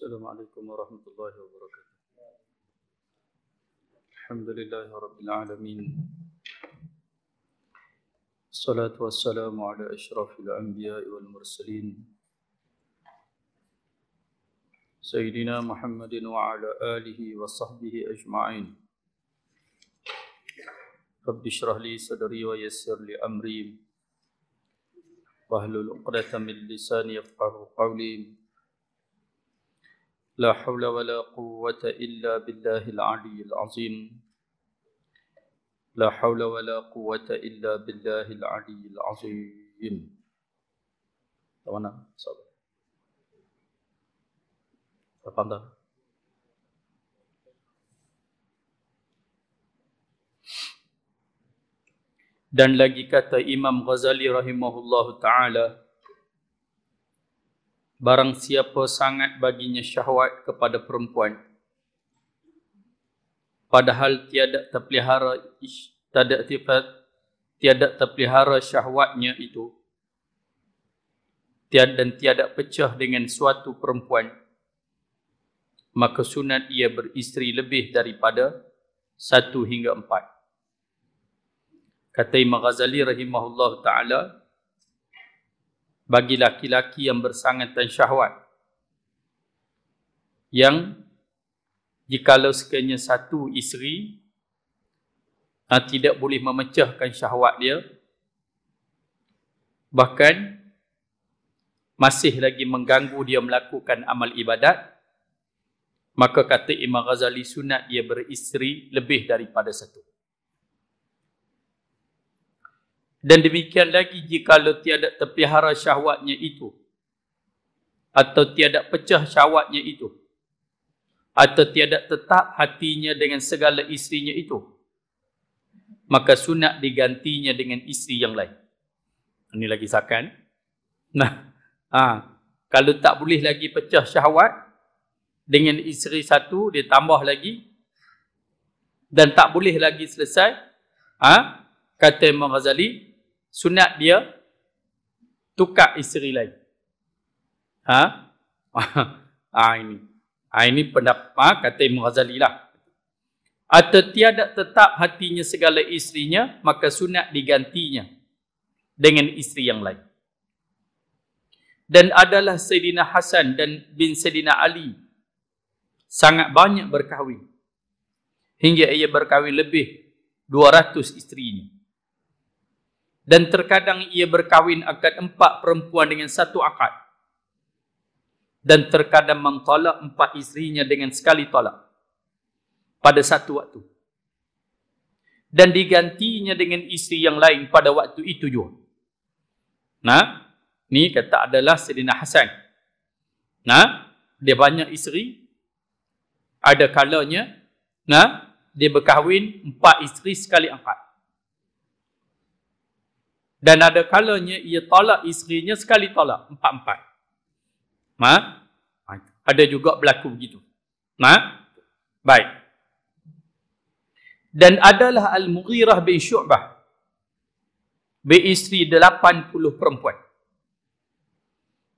السلام عليكم ورحمة الله وبركاته الحمد لله رب العالمين الصلاة والسلام على أشرف الأنبياء والمرسلين سيدنا محمد وعلى آله وصحبه أجمعين رب اشرح لي صدري ويسر لي أمري واحلل عقدة من لساني يفقه قولي لا حول ولا قوة إلا بالله العلي العظيم لا حول ولا قوة إلا بالله العلي العظيم طبعا صبر تفضل Dan lagi kata Imam Ghazali rahimahullahu taala barang siapa sangat baginya syahwat kepada perempuan padahal tiada terpelihara tiada tifat tiada terpelihara syahwatnya itu tiada dan tiada pecah dengan suatu perempuan maka sunat ia beristeri lebih daripada satu hingga empat kata Imam Ghazali rahimahullah ta'ala bagi laki-laki yang bersangatan syahwat yang jika sekiranya satu isteri uh, tidak boleh memecahkan syahwat dia bahkan masih lagi mengganggu dia melakukan amal ibadat maka kata Imam Ghazali sunat dia beristeri lebih daripada satu Dan demikian lagi jika lo tiada terpihara syahwatnya itu atau tiada pecah syahwatnya itu atau tiada tetap hatinya dengan segala istrinya itu maka sunat digantinya dengan istri yang lain. Ini lagi sakan. Nah, ha, kalau tak boleh lagi pecah syahwat dengan isteri satu dia tambah lagi dan tak boleh lagi selesai, ha, kata Imam Ghazali, sunat dia tukar isteri lain. Ha? ha ini. Ha, ini pendapat ah, kata Imam Ghazali lah. Atau tiada tetap hatinya segala isterinya, maka sunat digantinya dengan isteri yang lain. Dan adalah Sayyidina Hasan dan bin Sayyidina Ali sangat banyak berkahwin. Hingga ia berkahwin lebih 200 isterinya. ini dan terkadang ia berkahwin akan empat perempuan dengan satu akad dan terkadang mengtolak empat isterinya dengan sekali tolak pada satu waktu dan digantinya dengan isteri yang lain pada waktu itu juga nah ni kata adalah Sedina Hasan nah dia banyak isteri ada kalanya nah dia berkahwin empat isteri sekali angkat dan ada kalanya ia tolak isterinya sekali tolak. Empat-empat. Ha? Ada juga berlaku begitu. Ha? Baik. Dan adalah Al-Mughirah bin Syu'bah. delapan puluh perempuan.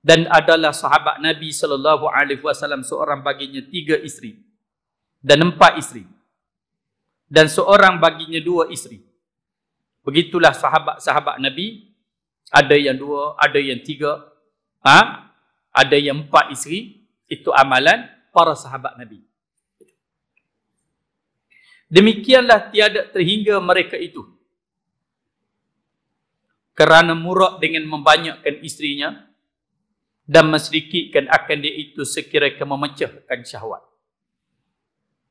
Dan adalah sahabat Nabi sallallahu alaihi wasallam seorang baginya tiga isteri dan empat isteri. Dan seorang baginya dua isteri. Begitulah sahabat-sahabat Nabi. Ada yang dua, ada yang tiga. Ha? Ada yang empat isteri. Itu amalan para sahabat Nabi. Demikianlah tiada terhingga mereka itu. Kerana murah dengan membanyakkan isterinya dan mesedikitkan akan dia itu sekiranya memecahkan syahwat.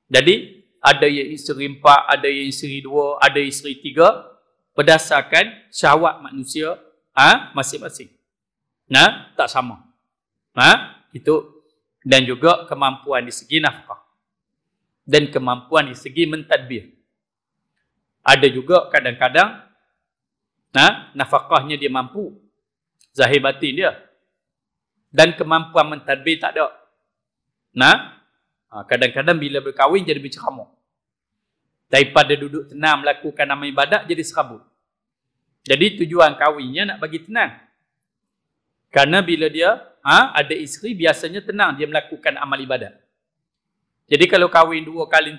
Jadi, ada yang isteri empat, ada yang isteri dua, ada yang isteri tiga berdasarkan syahwat manusia ha, masing-masing. Ha, nah, tak sama. Ha, itu dan juga kemampuan di segi nafkah dan kemampuan di segi mentadbir. Ada juga kadang-kadang nah, ha, nafkahnya dia mampu zahir batin dia dan kemampuan mentadbir tak ada. Nah, ha, kadang-kadang bila berkahwin jadi berceramah daripada duduk tenang melakukan amal ibadat jadi serabut. Jadi tujuan kawinnya nak bagi tenang. Karena bila dia ha, ada isteri biasanya tenang dia melakukan amal ibadat. Jadi kalau kawin dua kali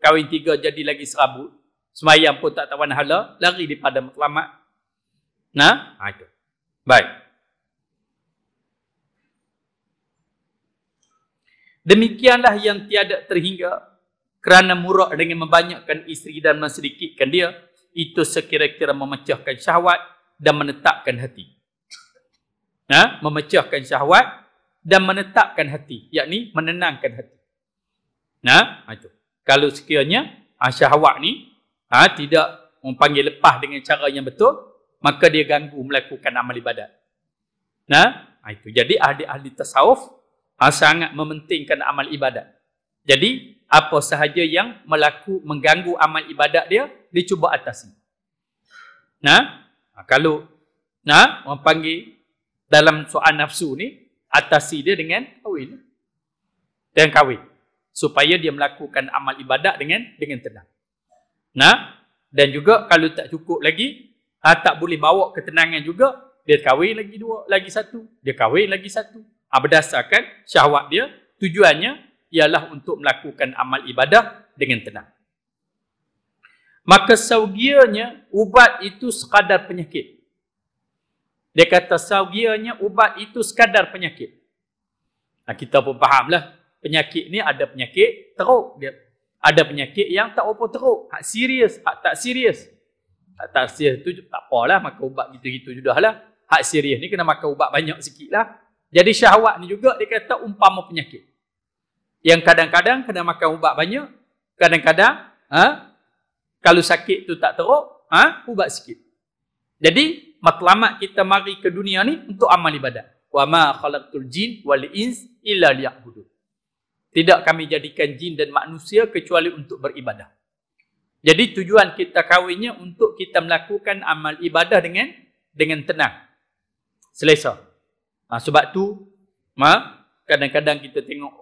kawin tiga jadi lagi serabut. Semayang pun tak tawan hala, lari daripada matlamat. Nah, ha, itu. Baik. Demikianlah yang tiada terhingga kerana murah dengan membanyakkan isteri dan mensedikitkan dia, itu sekira-kira memecahkan syahwat dan menetapkan hati. Ha? Memecahkan syahwat dan menetapkan hati, yakni menenangkan hati. Nah, ha? ha? itu. Kalau sekiranya ha, syahwat ni ha, tidak mempanggil lepas dengan cara yang betul, maka dia ganggu melakukan amal ibadat. Nah, ha? ha, itu. Jadi ahli-ahli tasawuf ha, sangat mementingkan amal ibadat. Jadi apa sahaja yang melaku mengganggu amal ibadat dia dicuba atasi nah ha, kalau nah orang panggil dalam soal nafsu ni atasi dia dengan kahwin dan kahwin supaya dia melakukan amal ibadat dengan dengan tenang nah dan juga kalau tak cukup lagi ha, tak boleh bawa ketenangan juga dia kahwin lagi dua lagi satu dia kahwin lagi satu ha, berdasarkan syahwat dia tujuannya ialah untuk melakukan amal ibadah dengan tenang. Maka saugianya ubat itu sekadar penyakit. Dia kata saugianya ubat itu sekadar penyakit. Nah, kita pun fahamlah penyakit ni ada penyakit teruk dia. Ada penyakit yang tak apa teruk, hak serius, hak tak serius. Hak tak serius tu tak apalah makan ubat gitu-gitu judahlah. Hak serius ni kena makan ubat banyak sikitlah. Jadi syahwat ni juga dia kata umpama penyakit yang kadang-kadang kena makan ubat banyak, kadang-kadang ha, kalau sakit tu tak teruk, ha, ubat sikit. Jadi matlamat kita mari ke dunia ni untuk amal ibadat. Wa ma khalaqtul jin wal ins illa liya'budun. Tidak kami jadikan jin dan manusia kecuali untuk beribadah. Jadi tujuan kita kawinnya untuk kita melakukan amal ibadah dengan dengan tenang. Selesa. Ha, sebab tu, ma, kadang-kadang kita tengok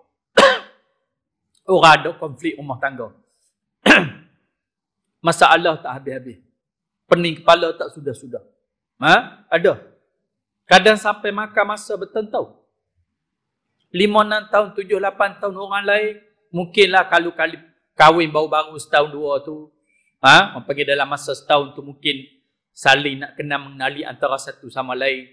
orang ada konflik rumah tangga. Masalah tak habis-habis. Pening kepala tak sudah-sudah. Ha? Ada. Kadang sampai makan masa bertentau. 5-6 tahun, 7-8 tahun orang lain. Mungkinlah kalau kali kahwin baru-baru setahun dua tu. Ha? Orang pergi dalam masa setahun tu mungkin saling nak kenal mengenali antara satu sama lain.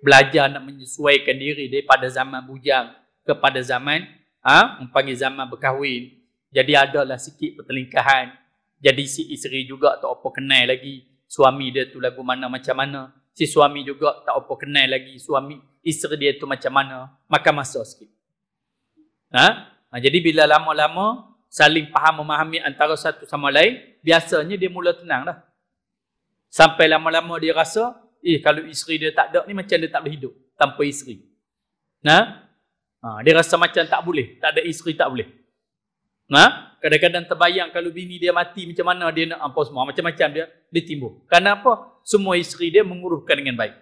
Belajar nak menyesuaikan diri daripada zaman bujang kepada zaman ha, umpamanya zaman berkahwin jadi ada lah sikit pertelingkahan jadi si isteri juga tak apa kenal lagi suami dia tu lagu mana macam mana si suami juga tak apa kenal lagi suami isteri dia tu macam mana makan masa sikit ha? ha jadi bila lama-lama saling faham memahami antara satu sama lain biasanya dia mula tenang dah sampai lama-lama dia rasa eh kalau isteri dia tak ada ni macam dia tak boleh hidup tanpa isteri nah ha? Ha, dia rasa macam tak boleh. Tak ada isteri tak boleh. Ha? Kadang-kadang terbayang kalau bini dia mati macam mana dia nak apa semua. Macam-macam dia, dia timbul. Kenapa? Semua isteri dia menguruhkan dengan baik.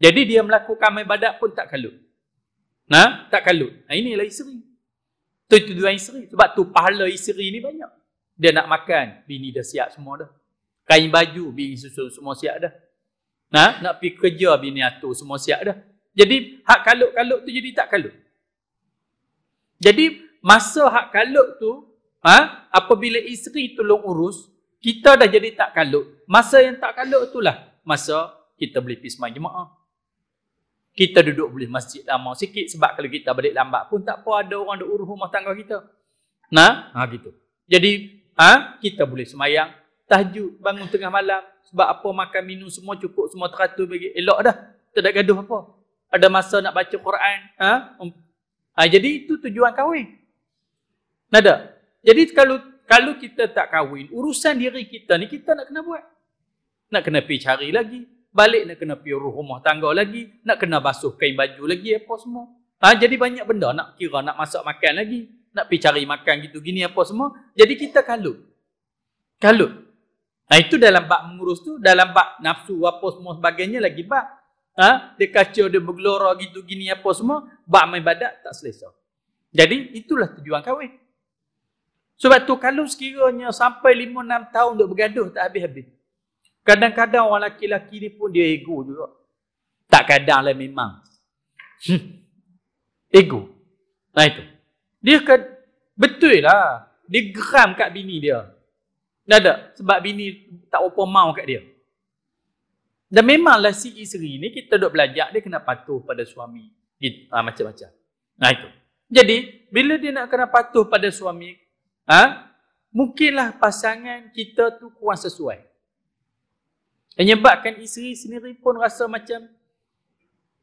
Jadi dia melakukan badak pun tak kalut. Ha? Tak kalut. Ha, inilah isteri. Itu tujuan isteri. Sebab tu pahala isteri ni banyak. Dia nak makan, bini dah siap semua dah. Kain baju, bini susun semua siap dah. Ha? Nak pergi kerja, bini atur semua siap dah. Jadi hak kalut-kalut tu jadi tak kalut. Jadi masa hak kalut tu, ha, apabila isteri tolong urus, kita dah jadi tak kalut. Masa yang tak kalut itulah masa kita boleh pergi semayang jemaah. Kita duduk boleh masjid lama sikit sebab kalau kita balik lambat pun tak apa ada orang duk urus rumah tangga kita. Nah, ha gitu. Jadi, ha, kita boleh semayang tahajud bangun tengah malam sebab apa makan minum semua cukup semua teratur bagi elok dah. Tak ada gaduh apa. Ada masa nak baca Quran, ha, Ha, jadi itu tujuan kahwin. Nada. Jadi kalau kalau kita tak kahwin, urusan diri kita ni kita nak kena buat. Nak kena pergi cari lagi. Balik nak kena pergi rumah tangga lagi. Nak kena basuh kain baju lagi apa semua. Ha, jadi banyak benda nak kira nak masak makan lagi. Nak pergi cari makan gitu gini apa semua. Jadi kita kalut. Kalut. Nah ha, itu dalam bab mengurus tu, dalam bab nafsu apa semua sebagainya lagi bab ha? dia kacau, dia bergelora gitu, gini apa semua, buat main badak, tak selesa. Jadi, itulah tujuan kahwin. Sebab tu kalau sekiranya sampai lima enam tahun duk bergaduh, tak habis-habis. Kadang-kadang orang lelaki-lelaki ni pun dia ego juga. Tak kadang lah memang. Hmm. ego. Nah itu. Dia kan betul lah. Dia geram kat bini dia. Dah tak? Sebab bini tak apa mau kat dia. Dan memanglah si isteri ni kita duk belajar dia kena patuh pada suami. Ha, macam-macam. Nah itu. Jadi, bila dia nak kena patuh pada suami, ha, mungkinlah pasangan kita tu kurang sesuai. Menyebabkan isteri sendiri pun rasa macam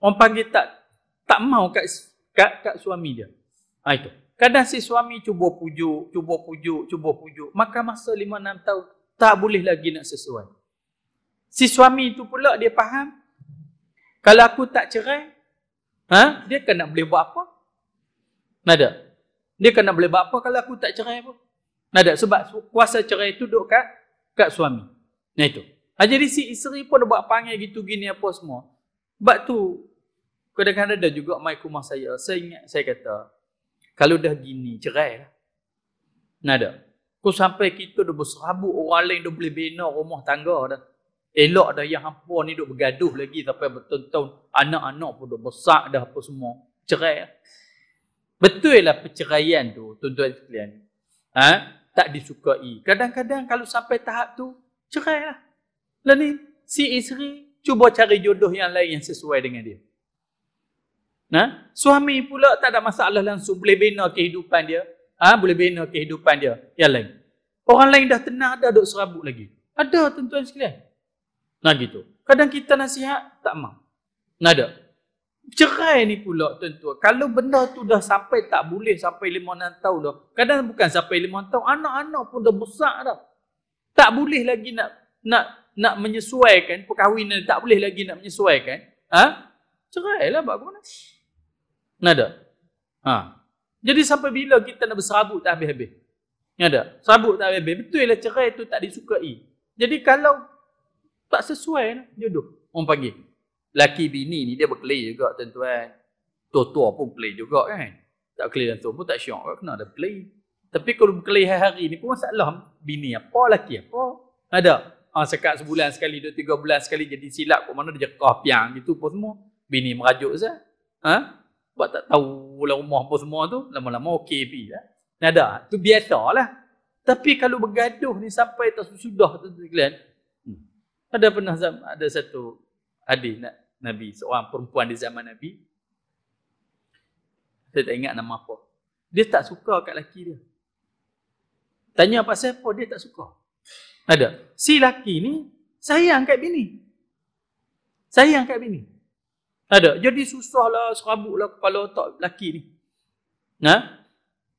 orang panggil tak tak mau kat kat, kat suami dia. Ha, itu. Kadang si suami cuba pujuk, cuba pujuk, cuba pujuk. Maka masa lima enam tahun tak boleh lagi nak sesuai. Si suami tu pula dia faham kalau aku tak cerai, ha, dia kena boleh buat apa? Nada. Dia kena boleh buat apa kalau aku tak cerai apa? Nada sebab kuasa cerai tu duduk kat kat suami. Nah itu. Ha, jadi si isteri pun buat panggil gitu gini apa semua. Sebab tu kadang-kadang ada juga mai ke saya. Saya ingat saya kata kalau dah gini cerai lah. Nada. Kau sampai kita dah berserabut orang lain dah boleh bina rumah tangga dah. Elok dah yang hampa ni duk bergaduh lagi sampai bertahun-tahun anak-anak pun duk besar dah apa semua. Cerai. Ya. Betul lah perceraian tu tuan-tuan sekalian. Ha? Tak disukai. Kadang-kadang kalau sampai tahap tu, cerai lah. Lah ni, si isteri cuba cari jodoh yang lain yang sesuai dengan dia. Nah, ha? suami pula tak ada masalah langsung boleh bina kehidupan dia. Ah, ha? boleh bina kehidupan dia yang lain. Orang lain dah tenang ada duk serabut lagi. Ada tuan-tuan sekalian. Nah gitu. Kadang kita nasihat tak mau. Nah ada. Cerai ni pula tentu. Kalau benda tu dah sampai tak boleh sampai lima enam tahun dah. Kadang bukan sampai lima enam tahun. Anak-anak pun dah besar dah. Tak boleh lagi nak nak nak menyesuaikan. Perkahwinan tak boleh lagi nak menyesuaikan. Ha? Cerai lah buat mana? Nah ada. Ha. Jadi sampai bila kita nak berserabut tak habis-habis? Ya tak? Serabut tak habis-habis. Betul lah cerai tu tak disukai. Jadi kalau tak sesuai lah jodoh orang panggil. Laki bini ni dia berkelahi juga tuan-tuan. Tua-tua pun berkelahi juga kan. Tak berkelahi langsung pun tak syok kan. Kena ada berkelahi. Tapi kalau berkelahi hari-hari ni pun masalah bini apa, laki apa. Ada. Ha, sekat sebulan sekali, dua tiga bulan sekali jadi silap kat mana dia jekah piang gitu pun semua. Bini merajuk saya. Ha? Sebab tak tahu lah rumah apa semua tu. Lama-lama okey pergi lah. Ada. Tu biasa lah. Tapi kalau bergaduh ni sampai tak sudah tuan-tuan ada pernah zaman, ada satu adik nak Nabi, seorang perempuan di zaman Nabi. Saya tak ingat nama apa. Dia tak suka kat lelaki dia. Tanya pasal apa dia tak suka. Ada. Si lelaki ni sayang kat bini. Sayang kat bini. Ada. Jadi susahlah, serabutlah kepala otak lelaki ni. Nah, ha?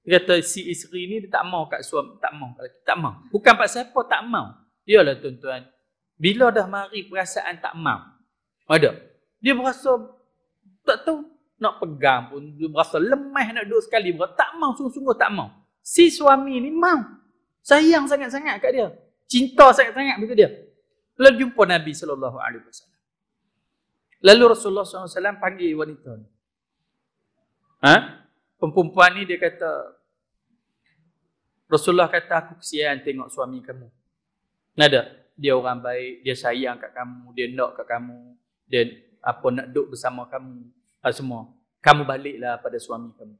Dia kata si isteri ni dia tak mau kat suami, tak mau kat tak mau. Bukan pasal apa tak mau. Iyalah tuan-tuan, bila dah mari perasaan tak mam. Ada. Dia berasa tak tahu nak pegang pun dia berasa lemah nak duduk sekali berat tak mau sungguh-sungguh tak mau si suami ni mau sayang sangat-sangat kat dia cinta sangat-sangat betul dia lalu jumpa Nabi sallallahu alaihi wasallam lalu Rasulullah saw panggil wanita ni ha perempuan ni dia kata Rasulullah kata aku kesian tengok suami kamu nada dia orang baik, dia sayang kat kamu, dia nak kat kamu, dia apa nak duduk bersama kamu ha, semua. Kamu baliklah pada suami kamu.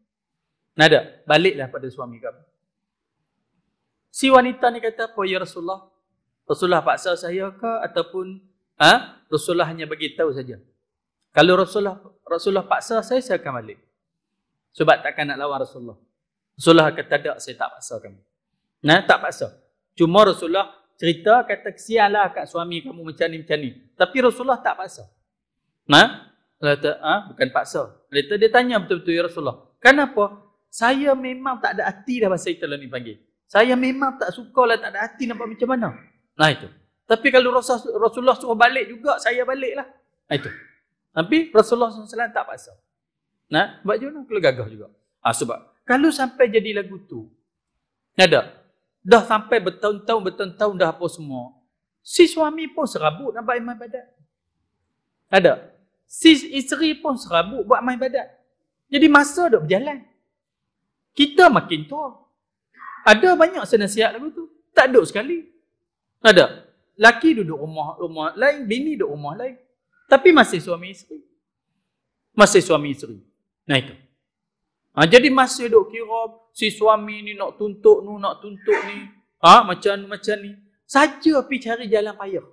Nada, baliklah pada suami kamu. Si wanita ni kata, "Apa ya Rasulullah? Rasulullah paksa saya ke ataupun ah ha? Rasulullah hanya bagi tahu saja. Kalau Rasulullah Rasulullah paksa saya saya akan balik. Sebab takkan nak lawan Rasulullah. Rasulullah kata tak saya tak paksa kamu. Nah, tak paksa. Cuma Rasulullah cerita kata kesianlah kat suami kamu macam ni macam ni. Tapi Rasulullah tak paksa. Nah, ha? kata ha? bukan paksa. Kata dia tanya betul-betul ya Rasulullah. Kenapa? Saya memang tak ada hati dah bahasa Itali ni panggil. Saya memang tak sukalah tak ada hati nampak macam mana. Nah itu. Tapi kalau Rasulullah suruh balik juga saya baliklah. Nah itu. Tapi Rasulullah SAW tak paksa. Nah, buat je kalau kelegah juga. Ah ha, sebab kalau sampai jadi lagu tu. Ada. Dah sampai bertahun-tahun, bertahun-tahun dah apa semua. Si suami pun serabut nak buat iman badat. Tak ada. Si isteri pun serabut buat iman badat. Jadi masa dah berjalan. Kita makin tua. Ada banyak senasihat lagu tu. Tak duduk sekali. Tak ada. Laki duduk rumah rumah lain, bini duduk rumah lain. Tapi masih suami isteri. Masih suami isteri. Nah itu. Ha, jadi masih duk kira si suami ni nak tuntut ni, nak tuntut ni. Ha, macam macam ni. Saja pi cari jalan payah.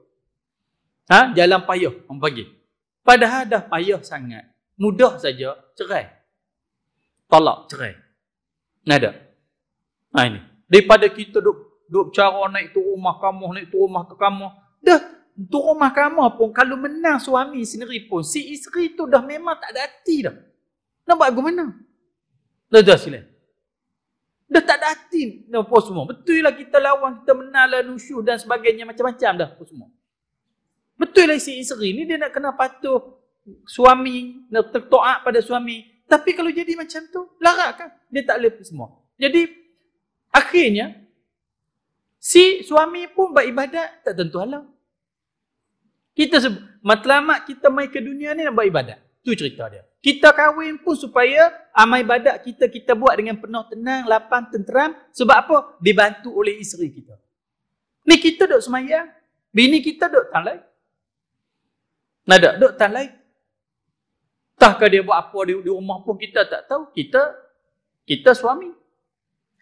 Ha, jalan payah orang pergi. Padahal dah payah sangat. Mudah saja cerai. Tolak cerai. Nada. Ha ini. Daripada kita duk duk cara naik turun mahkamah, naik turun mahkamah, dah turun mahkamah pun kalau menang suami sendiri pun si isteri tu dah memang tak ada hati dah. Nak buat aku menang? Lada sila, Dah tak ada hati dah apa semua. Betul lah kita lawan, kita menang lah nusyu dan sebagainya macam-macam dah apa semua. Betul lah isteri isteri ni dia nak kena patuh suami, nak tertoak pada suami. Tapi kalau jadi macam tu, larak kan? Dia tak boleh semua. Jadi, akhirnya, si suami pun beribadat tak tentu halau. Kita sebut, matlamat kita main ke dunia ni nak beribadat. Tu cerita dia. Kita kahwin pun supaya amal ibadat kita kita buat dengan penuh tenang, lapang, tenteram. Sebab apa? Dibantu oleh isteri kita. Ni kita duduk semayang. Bini kita duduk tak lain. Nak duduk, duduk tak lain. Tahkah dia buat apa di, di rumah pun kita tak tahu. Kita kita suami.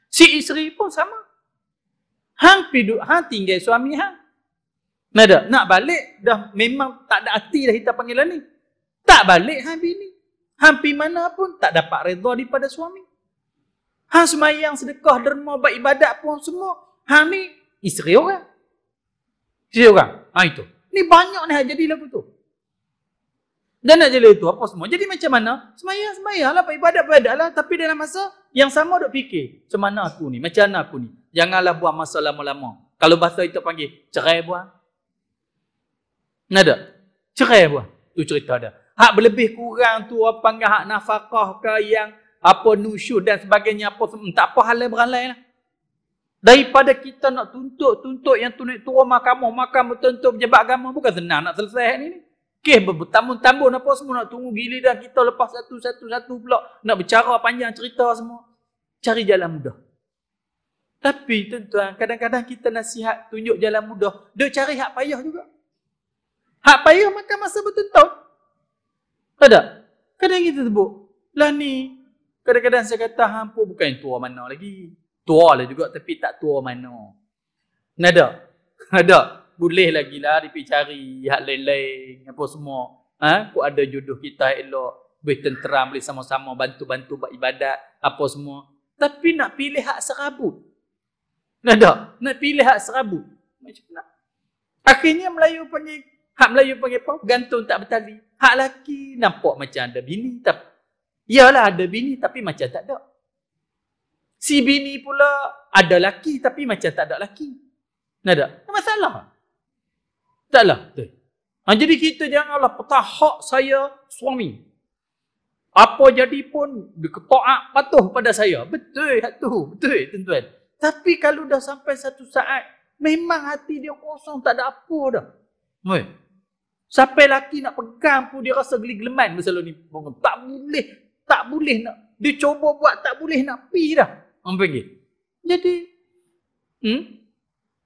Si isteri pun sama. Hang piduk, hang tinggal suami hang. Nada, nak balik dah memang tak ada hati dah kita panggilan lah ni. Tak balik hang bini. Hampir mana pun tak dapat redha daripada suami. Hang semayang, sedekah, derma, baik ibadat pun semua. Hang ni isteri orang. Isteri orang. Ha itu. Ni banyak ni ha, jadi lagu tu. Dan nak jadi itu apa semua. Jadi macam mana? Semayang, semayang lah. Ibadat, ibadat lah. Tapi dalam masa yang sama duk fikir. Macam mana aku ni? Macam mana aku ni? Janganlah buat masa lama-lama. Kalau bahasa itu panggil cerai buang. Nada. Cerai buang. Tu cerita dah hak berlebih kurang tu apa panggil hak nafkah ke yang apa nusyud dan sebagainya apa tak apa hal lain lah. Daripada kita nak tuntut-tuntut yang tunai tua oh, mahkamah, makam tuntut pejabat agama bukan senang nak selesai ni. Kes bertambun-tambun apa semua nak tunggu giliran kita lepas satu-satu-satu pula nak bercara panjang cerita semua. Cari jalan mudah. Tapi tuan-tuan, kadang-kadang kita nasihat tunjuk jalan mudah, dia cari hak payah juga. Hak payah makan masa bertentuk. Tak ada. Kadang kadang kita sebut, lah ni. Kadang-kadang saya kata, hampa bukan tua mana lagi. Tua lah juga tapi tak tua mana. Nada. Ada. Boleh lagi lah dia pergi cari hak lain-lain apa semua. Ha? Kau ada jodoh kita elok. Boleh tenteram, boleh sama-sama bantu-bantu buat ibadat apa semua. Tapi nak pilih hak serabut. Nada. Nak pilih hak serabut. Macam mana? Akhirnya Melayu panggil, hak Melayu panggil apa? Gantung tak bertali. Hak laki nampak macam ada bini tapi iyalah ada bini tapi macam tak ada. Si bini pula ada laki tapi macam tak ada laki. Nak tak? Tak masalah. Taklah betul. Ha, jadi kita janganlah petah hak saya suami. Apa jadi pun ketaat patuh pada saya. Betul hak tu. Betul tuan-tuan. Tapi kalau dah sampai satu saat memang hati dia kosong tak ada apa dah. Oi. Sampai laki nak pegang pun dia rasa geli-geleman masa ni. Tak boleh, tak boleh nak. Dia cuba buat tak boleh nak pi dah. Orang panggil. Jadi, hmm?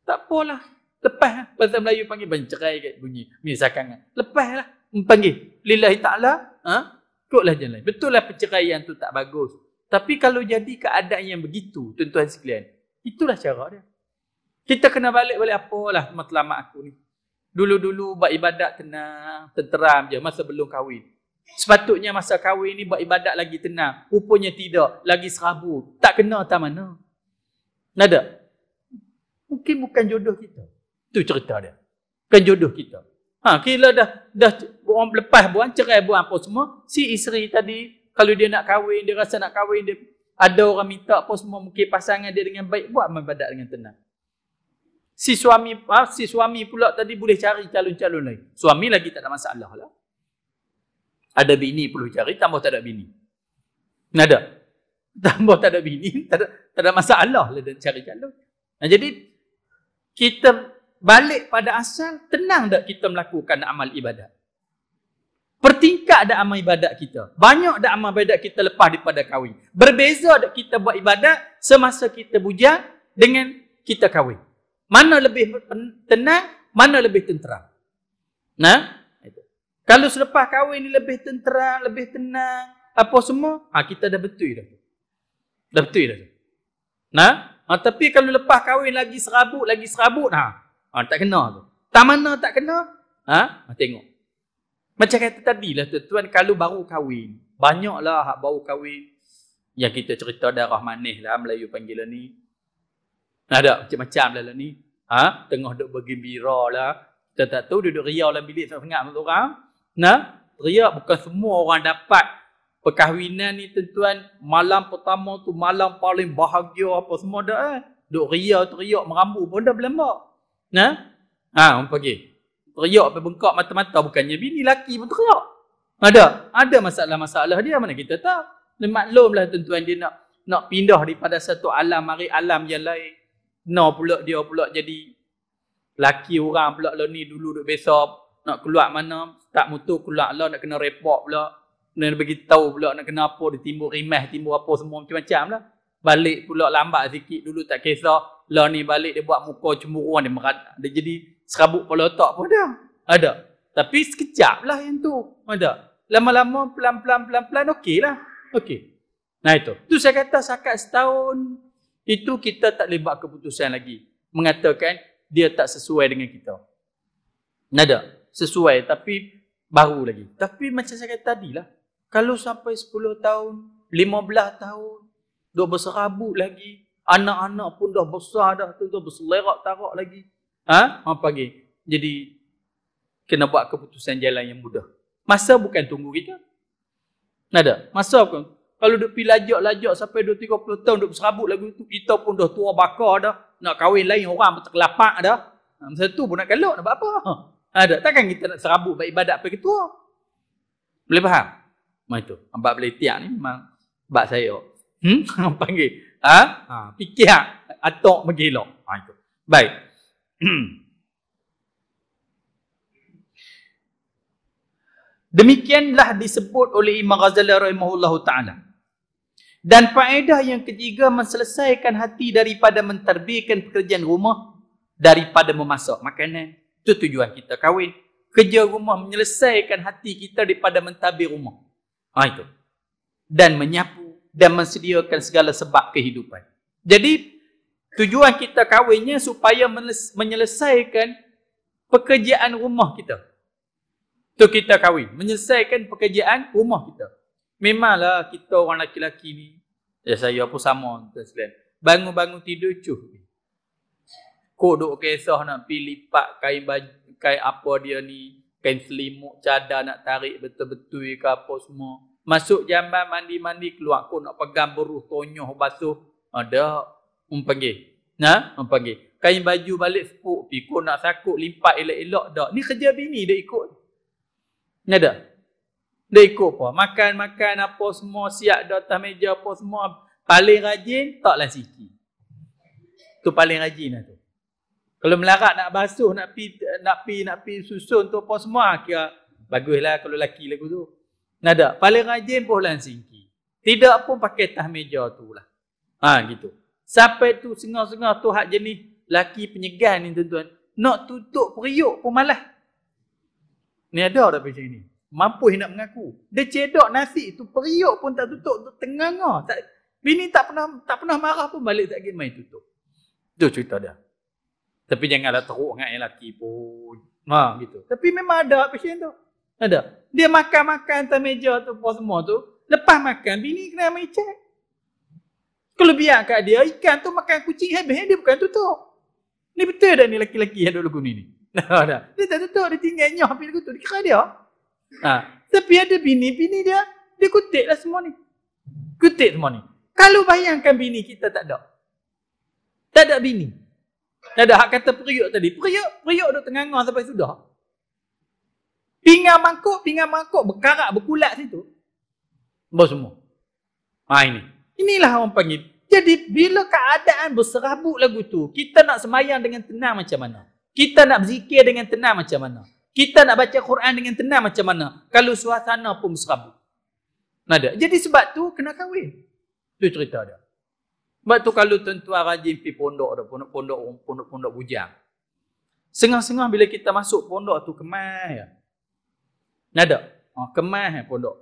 tak apalah. Lepas eh? bahasa Melayu panggil bercerai kat bunyi. Misalkan. Eh? Lepas lah. Panggil. Lillahi ta'ala. Ha? Ikutlah jalan lain. Betul lah perceraian tu tak bagus. Tapi kalau jadi keadaan yang begitu, tuan-tuan sekalian, itulah cara dia. Kita kena balik-balik apalah matlamat aku ni. Dulu-dulu buat ibadat tenang, tenteram je masa belum kahwin. Sepatutnya masa kahwin ni buat ibadat lagi tenang. Rupanya tidak, lagi serabu. Tak kena tak mana. Nada. Mungkin bukan jodoh kita. Tu cerita dia. Bukan jodoh kita. Ha, kira dah dah orang lepas buat cerai buat apa semua, si isteri tadi kalau dia nak kahwin, dia rasa nak kahwin, dia ada orang minta apa semua, mungkin pasangan dia dengan baik buat ibadat dengan tenang. Si suami ah, si suami pula tadi boleh cari calon-calon lain. Suami lagi tak ada masalah lah. Ada bini perlu cari, tambah tak ada bini. Nada. Tambah tak ada bini, tak ada, tak ada masalah lah dan cari calon. Nah, jadi, kita balik pada asal, tenang tak kita melakukan amal ibadat? Pertingkat ada amal ibadat kita. Banyak ada amal ibadat kita lepas daripada kahwin. Berbeza ada kita buat ibadat semasa kita bujang dengan kita kahwin mana lebih tenang, mana lebih tenteram. Nah, itu. Kalau selepas kahwin ni lebih tenteram, lebih tenang, apa semua, ha, kita dah betul dah. Dah betul dah. Nah, ha, tapi kalau lepas kahwin lagi serabut, lagi serabut, ha, ha tak kena tu. Tak mana tak kena, ha, ha tengok. Macam kata tadi lah tu, tuan kalau baru kahwin, banyaklah hak baru kahwin yang kita cerita darah manis lah Melayu panggilan ni ada macam-macam lah, lah ni. Ha? Tengah duduk bergembira lah. Kita tak tahu duduk ria dalam bilik sangat-sangat untuk orang. Nah, ria bukan semua orang dapat perkahwinan ni tuan-tuan. Malam pertama tu malam paling bahagia apa semua dah. Eh? Duduk ria tu riak merambu pun dah berlembak. Nah, Ha, orang pergi. Teriak sampai bengkak mata-mata bukannya bini laki pun teriak. Ada. Ada masalah-masalah dia mana kita tahu. Dan maklumlah tuan-tuan dia nak nak pindah daripada satu alam mari alam yang lain kena pula dia pula jadi laki orang pula lah ni dulu duk biasa nak keluar mana tak mutu keluar lah nak kena repot pula kena bagi tahu pula nak kena apa di timbul rimas timbul apa semua macam-macam lah balik pula lambat sikit dulu tak kisah lah ni balik dia buat muka cemburu dia merat dia jadi serabut pula otak pun ada ada tapi sekejap lah yang tu ada lama-lama pelan-pelan pelan-pelan okey lah okey nah itu tu saya kata sakat setahun itu kita tak boleh buat keputusan lagi mengatakan dia tak sesuai dengan kita nada sesuai tapi baru lagi tapi macam saya kata tadi lah, kalau sampai 10 tahun 15 tahun dah berserabut lagi anak-anak pun dah besar dah tu dah berselerak tarak lagi ha apa lagi jadi kena buat keputusan jalan yang mudah masa bukan tunggu kita nada masa bukan kalau duk pi lajak-lajak sampai 2 30 tahun duk serabut lagu tu, kita pun dah tua bakar dah. Nak kahwin lain orang pun terkelapak dah. Ha, masa tu pun nak kelok nak buat apa? Ha. ha, tak, takkan kita nak serabut buat ibadat pergi tua? Boleh faham? Macam itu. Ambak boleh tiak ni memang bab saya. Hmm? Panggil. Ha? ha. Fikir atok mengelok. Ha, itu. Baik. Demikianlah disebut oleh Imam Ghazali rahimahullahu taala. Dan faedah yang ketiga menyelesaikan hati daripada menterbikan pekerjaan rumah daripada memasak makanan. Itu tujuan kita kahwin. Kerja rumah menyelesaikan hati kita daripada mentabir rumah. Ha, itu. Dan menyapu dan mensediakan segala sebab kehidupan. Jadi tujuan kita kahwinnya supaya menyelesaikan pekerjaan rumah kita. Tu kita kahwin. Menyelesaikan pekerjaan rumah kita. Memanglah kita orang lelaki-lelaki ni. Ya saya pun sama tuan selain. Bangun-bangun tidur cuh. Kau duk kisah nak pergi lipat kain, baju, kain apa dia ni. Kain selimut, cadar nak tarik betul-betul ke apa semua. Masuk jamban mandi-mandi keluar kau nak pegang buruh tonyoh basuh. Ada. Umpagi. Nah, ha? umpagi. Kain baju balik sepuk. Kau nak sakut limpat elok-elok dah. Ni kerja bini dia ikut. Ni ada? Dia ikut apa? Makan-makan apa semua, siap di atas meja apa semua. Paling rajin, taklah siki. Tu paling rajin lah tu. Kalau melarat nak basuh, nak pi nak pi nak pi susun tu apa semua, ah, kira baguslah kalau lelaki lagu tu. Nada, paling rajin pun lah siki. Tidak pun pakai tah meja tu lah. Ha, gitu. Sampai tu sengah-sengah tu hak jenis lelaki penyegan ni tuan-tuan. Nak tutup periuk pun malah. Ni ada orang macam ni. Mampu nak mengaku. Dia cedok nasi tu periuk pun tak tutup tu tenganga. Tak bini tak pernah tak pernah marah pun balik tak gini main tutup. Tu cerita dia. Tapi janganlah teruk dengan lelaki pun. Ha gitu. Tapi memang ada pasien tu. Ada. Dia makan-makan atas meja tu apa semua tu. Lepas makan bini kena main check. Kalau biar kat dia ikan tu makan kucing habis dia bukan tutup. Ni betul dah ni lelaki-lelaki yang dulu kuning ni. Dah dah. Dia tak tutup dia tinggal nyah habis tu dikira dia. Kira dia. Ha. Tapi ada bini, bini dia, dia kutip lah semua ni. Kutip semua ni. Kalau bayangkan bini kita tak ada. Tak ada bini. Tak ada hak kata periuk tadi. Periuk, periuk duduk tengah ngah sampai sudah. Pinggang mangkuk, pinggang mangkuk, berkarak, berkulat situ. Bawa semua. Ha, ini. Inilah orang panggil. Jadi bila keadaan berserabut lagu tu, kita nak semayang dengan tenang macam mana? Kita nak berzikir dengan tenang macam mana? kita nak baca Quran dengan tenang macam mana kalau suasana pun serabut nada jadi sebab tu kena kahwin tu cerita dia sebab tu kalau tentu tuan rajin pergi pondok ada pondok-pondok pondok-pondok bujang sengah-sengah bila kita masuk pondok tu kemai ya nada ha, ah, kemai ya pondok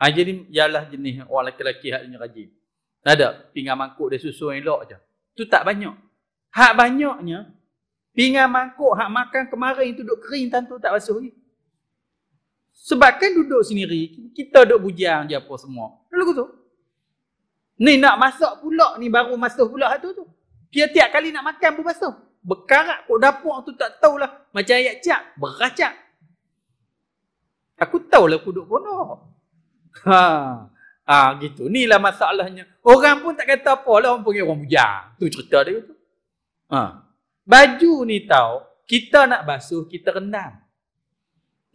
ha, jadi ialah jenis orang lelaki-lelaki yang rajin nada pinggan mangkuk dia susu elok aja. tu tak banyak hak banyaknya Pinggan mangkuk hak makan kemarin itu duduk kering tentu tak basuh lagi. kan duduk sendiri, kita duduk bujang je apa semua. Lalu tu. Ni nak masak pula ni baru masuk pula hatu tu. Tiap-tiap kali nak makan pun basuh. Berkarat kok dapur tu tak tahulah. Macam ayat cak, beracak. Aku tahu lah aku duduk kono. Ha. Ah ha, gitu. Inilah masalahnya. Orang pun tak kata apa lah orang panggil orang bujang. Tu cerita dia tu. Ha. Baju ni tahu, kita nak basuh, kita rendam.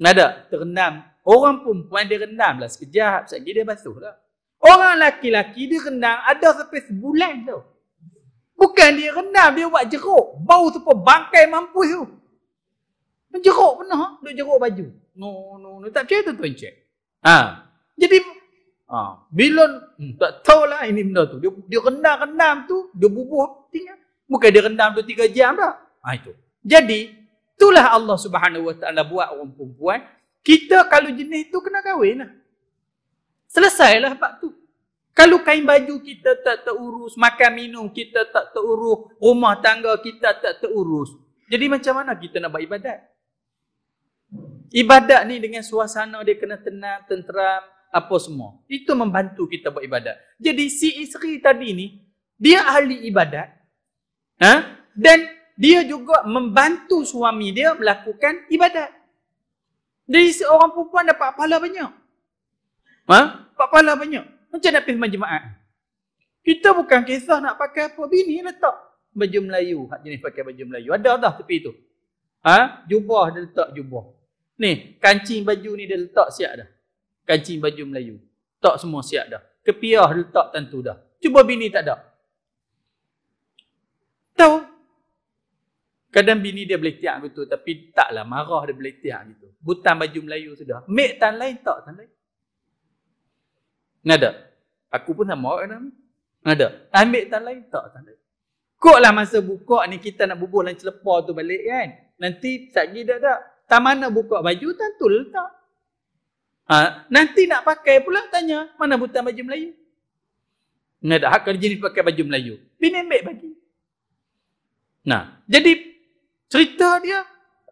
Nada, kita rendam. Orang perempuan dia rendam lah sekejap, sekejap dia basuh lah. Orang laki-laki dia rendam ada sampai sebulan tu. Bukan dia rendam, dia buat jeruk. Bau super bangkai mampu tu. Jeruk pernah, duduk ha? jeruk baju. No, no, no. Tak macam tu tuan cik. Ha. Jadi, ha. bila hmm, tak tahulah ini benda tu. Dia, dia rendam-rendam tu, dia bubuh tinggal. Bukan dia rendam tu tiga jam dah. Ha, itu. Jadi, itulah Allah subhanahu wa ta'ala buat orang perempuan. Kita kalau jenis tu kena kahwin lah. Selesailah bab tu. Kalau kain baju kita tak terurus, makan minum kita tak terurus, rumah tangga kita tak terurus. Jadi macam mana kita nak buat ibadat? Ibadat ni dengan suasana dia kena tenang, tenteram, apa semua. Itu membantu kita buat ibadat. Jadi si isteri tadi ni, dia ahli ibadat, Ha? Dan dia juga membantu suami dia melakukan ibadat. Jadi seorang perempuan dapat pahala banyak. Ha? Dapat pahala banyak. Macam nak pergi jemaat. Kita bukan kisah nak pakai apa. Bini letak lah, baju Melayu. Hak jenis pakai baju Melayu. Ada dah tepi tu. Ha? Jubah dia letak jubah. Ni, kancing baju ni dia letak siap dah. Kancing baju Melayu. Tak semua siap dah. Kepiah letak tentu dah. Cuba bini tak ada tahu. Kadang bini dia boleh tiap gitu tapi taklah marah dia boleh tiap gitu. Butang baju Melayu sudah. Mek tan lain tak tan lain. Nada. Aku pun sama orang nama. Nada. Ambil tan lain tak tan lain. Koklah kan? masa buka ni kita nak bubuh dan celepar tu balik kan. Nanti tak dah tak. Tak mana buka baju tan tu letak. Ha, nanti nak pakai pula tanya mana butang baju Melayu. Nada hak kerja ni pakai baju Melayu. Bini ambil baju. Nah, jadi cerita dia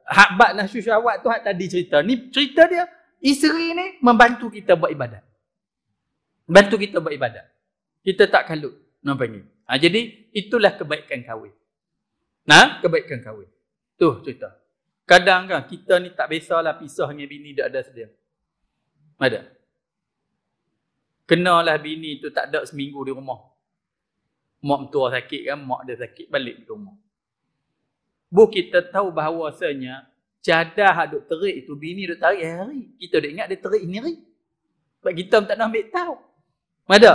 hakbat nafsu syahwat tu hak tadi cerita. Ni cerita dia isteri ni membantu kita buat ibadat. Bantu kita buat ibadat. Kita tak kalut. Nampak ni. Ha, jadi itulah kebaikan kahwin. Nah, kebaikan kahwin. Tu cerita. Kadang kan kita ni tak biasalah pisah dengan bini tak ada sedia. Ada. Kenalah bini tu tak ada seminggu di rumah. Mak mentua sakit kan, mak dia sakit balik ke rumah. Bu kita tahu bahawasanya jadah duk terik itu bini duk tarik hari. Kita dah ingat dia terik sendiri. Sebab kita tak nak ambil tahu. Mada?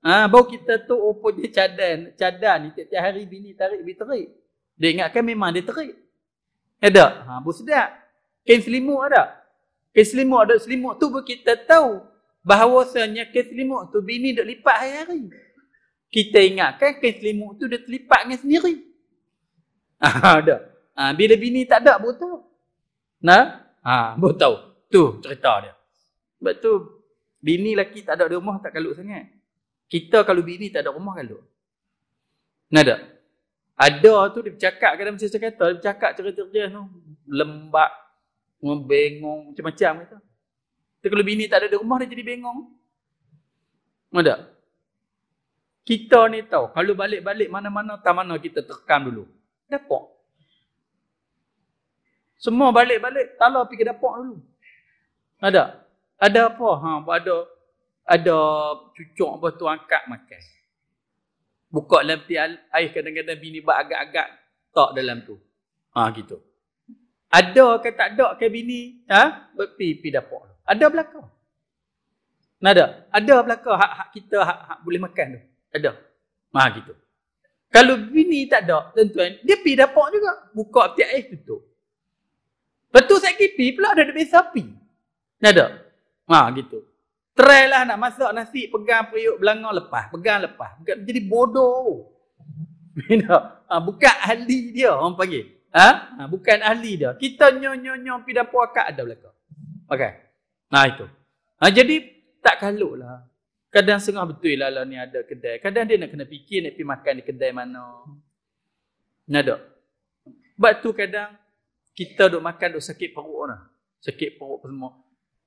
Ha, baru kita tu rupa dia cadan, cadan ni tiap-tiap hari bini tarik bini terik. Dia ingatkan memang dia terik. Ada? Ya ha, bu sedap. Kain selimut ada? Kain selimut ada selimut tu bu kita tahu bahawasanya kain selimut tu bini duk lipat hari-hari. Kita ingatkan kain selimut tu dia terlipat dengan sendiri. Ah, ada. Ha, bila bini tak ada baru Nah, ha, baru Tu cerita dia. Sebab tu bini lelaki tak ada di rumah tak kalut sangat. Kita kalau bini tak ada rumah kalut. Nah tak? Ada tu dia bercakap kadang macam saya kata, dia bercakap cerita-cerita tu. Lembak, bengong, macam-macam kata. Tapi kalau bini tak ada di rumah dia jadi bengong. Nah tak? Kita ni tahu, kalau balik-balik mana-mana, tak mana kita tekan dulu dapur. Semua balik-balik, tala pergi dapur dulu. Ada. Ada apa? Ha, ada ada cucuk apa tu angkat makan. Buka dalam peti air kadang-kadang bini buat agak-agak tak dalam tu. Ha gitu. Ada ke tak ada ke bini? Ha? Pergi pi dapur. Ada belakang, Nada. Ada belaka hak-hak kita hak-hak boleh makan tu. Ada. Ha gitu. Kalau bini tak ada, tuan-tuan, dia pergi dapur juga. Buka tiap air, tutup. Lepas tu saya kipi pula ada lebih sapi. Tak ada? Ha, gitu. Try lah nak masak nasi, pegang periuk belangau, lepas. Pegang, lepas. Bukan jadi bodoh. Bina. ha, bukan ahli dia orang panggil. Ha? ha bukan ahli dia. Kita nyonyo-nyonyo pergi dapur akak ada belakang. Okay. Nah ha, itu. Ha, jadi tak kalut lah. Kadang sengah betul lah, lah ni ada kedai. Kadang dia nak kena fikir nak pergi makan di kedai mana. Nak tak? Sebab tu kadang kita duk makan duk sakit perut lah. Sakit perut semua.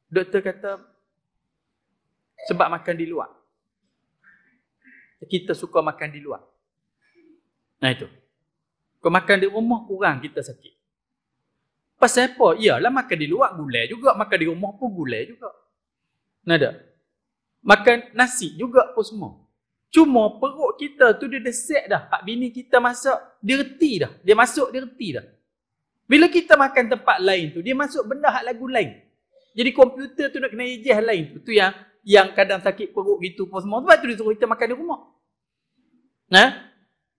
Doktor kata sebab makan di luar. Kita suka makan di luar. Nah itu. Kau makan di rumah kurang kita sakit. Pasal apa? Iyalah makan di luar gulai juga. Makan di rumah pun gulai juga. Nada makan nasi juga pun semua. Cuma perut kita tu dia desek dah. Pak bini kita masak, dia reti dah. Dia masuk, dia reti dah. Bila kita makan tempat lain tu, dia masuk benda hak lagu lain. Jadi komputer tu nak kena ejah lain tu. yang yang kadang sakit perut gitu pun semua. Sebab tu dia suruh kita makan di rumah. Nah, ha?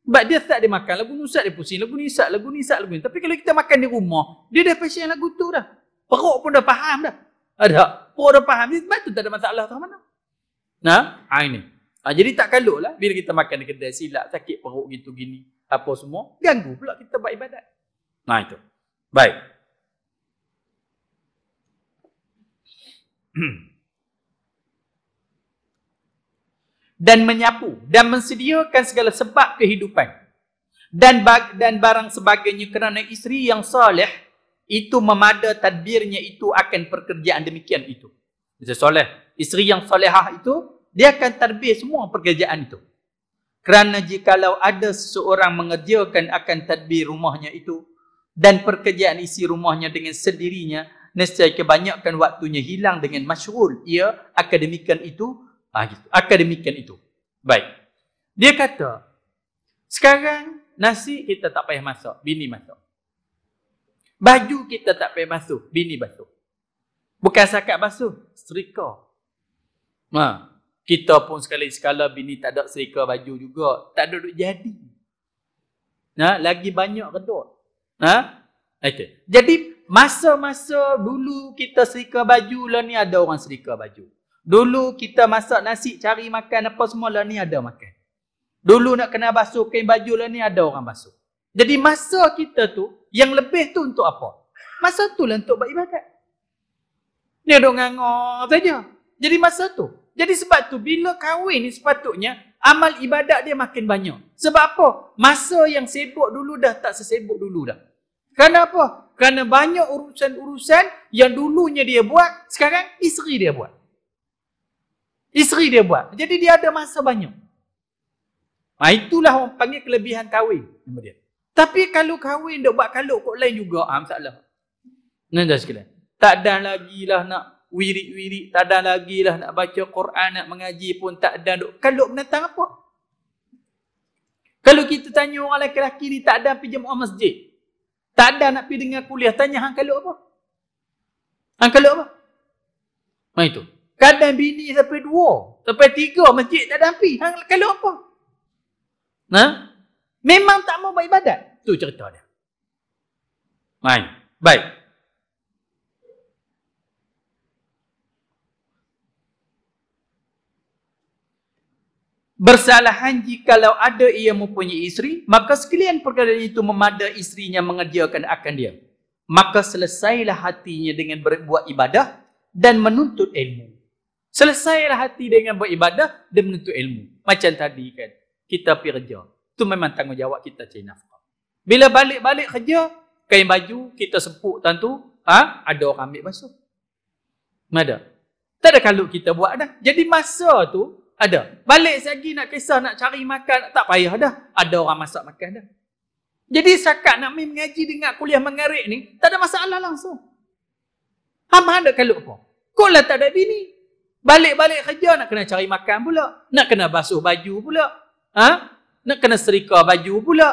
Sebab dia tak dia makan. Lagu ni usat dia pusing. Lagu ni usat, lagu ni usat, lagu ni. Tapi kalau kita makan di rumah, dia dah pasien lagu tu dah. Perut pun dah faham dah. Ada. Perut dah faham. Sebab tu tak ada masalah tu mana na ha? ah, ini. Ha, jadi tak kalut lah bila kita makan di kedai silap, sakit perut gitu gini, apa semua, ganggu pula kita buat ibadat. Nah itu. Baik. dan menyapu dan mensediakan segala sebab kehidupan dan dan barang sebagainya kerana isteri yang soleh itu memada tadbirnya itu akan perkerjaan demikian itu. Isteri soleh, isteri yang solehah itu dia akan tadbir semua pekerjaan itu. Kerana jikalau ada seseorang mengerjakan akan tadbir rumahnya itu dan pekerjaan isi rumahnya dengan sendirinya, nescaya kebanyakan waktunya hilang dengan masyhul ia akademikan itu, ah gitu, akademikan itu. Baik. Dia kata, sekarang nasi kita tak payah masak, bini masak. Baju kita tak payah basuh, bini basuh. Bukan sakat basuh, serika. Ha. Kita pun sekali-sekala bini tak ada serika baju juga. Tak ada duduk jadi. Ha? Lagi banyak redot. Ha? Okay. Jadi masa-masa dulu kita serika baju lah ni ada orang serika baju. Dulu kita masak nasi cari makan apa semua lah ni ada makan. Dulu nak kena basuh kain baju lah ni ada orang basuh. Jadi masa kita tu yang lebih tu untuk apa? Masa tu lah untuk beribadat. Ni ada ngangor saja. Jadi masa tu jadi sebab tu bila kahwin ni sepatutnya amal ibadat dia makin banyak. Sebab apa? Masa yang sibuk dulu dah tak sesibuk dulu dah. Kerana apa? Kerana banyak urusan-urusan yang dulunya dia buat, sekarang isteri dia buat. Isteri dia buat. Jadi dia ada masa banyak. Nah, ha, itulah orang panggil kelebihan kahwin. Nama Tapi kalau kahwin dia buat kalut kot lain juga, ah, masalah. Tak ada lagi lah nak wirik-wirik tak ada lagi lah nak baca Quran nak mengaji pun tak ada duk kalau menentang apa kalau kita tanya orang lelaki-lelaki ni tak ada pergi jemaah masjid tak ada nak pergi dengar kuliah tanya hang kalau apa hang kalau apa mai tu kadang bini sampai dua sampai tiga masjid tak ada pergi hang kalau apa nah memang tak mau beribadat tu cerita dia mai baik, baik. bersalahan jikalau ada ia mempunyai isteri, maka sekalian perkara itu memada isterinya mengerjakan akan dia. Maka selesailah hatinya dengan berbuat ibadah dan menuntut ilmu. Selesailah hati dengan buat ibadah dan menuntut ilmu. Macam tadi kan, kita pergi kerja. Itu memang tanggungjawab kita cari nafkah. Bila balik-balik kerja, kain baju kita sepuk tentu, ha? ada orang ambil basuh. Mana? Tak ada kalau kita buat dah. Jadi masa tu, ada. Balik lagi nak kisah, nak cari makan, tak payah dah. Ada orang masak makan dah. Jadi sakat nak main mengaji dengan kuliah mengarik ni, tak ada masalah langsung. Hamah ada kalut pun. Kau lah tak ada bini. Balik-balik kerja nak kena cari makan pula. Nak kena basuh baju pula. Ha? Nak kena serika baju pula.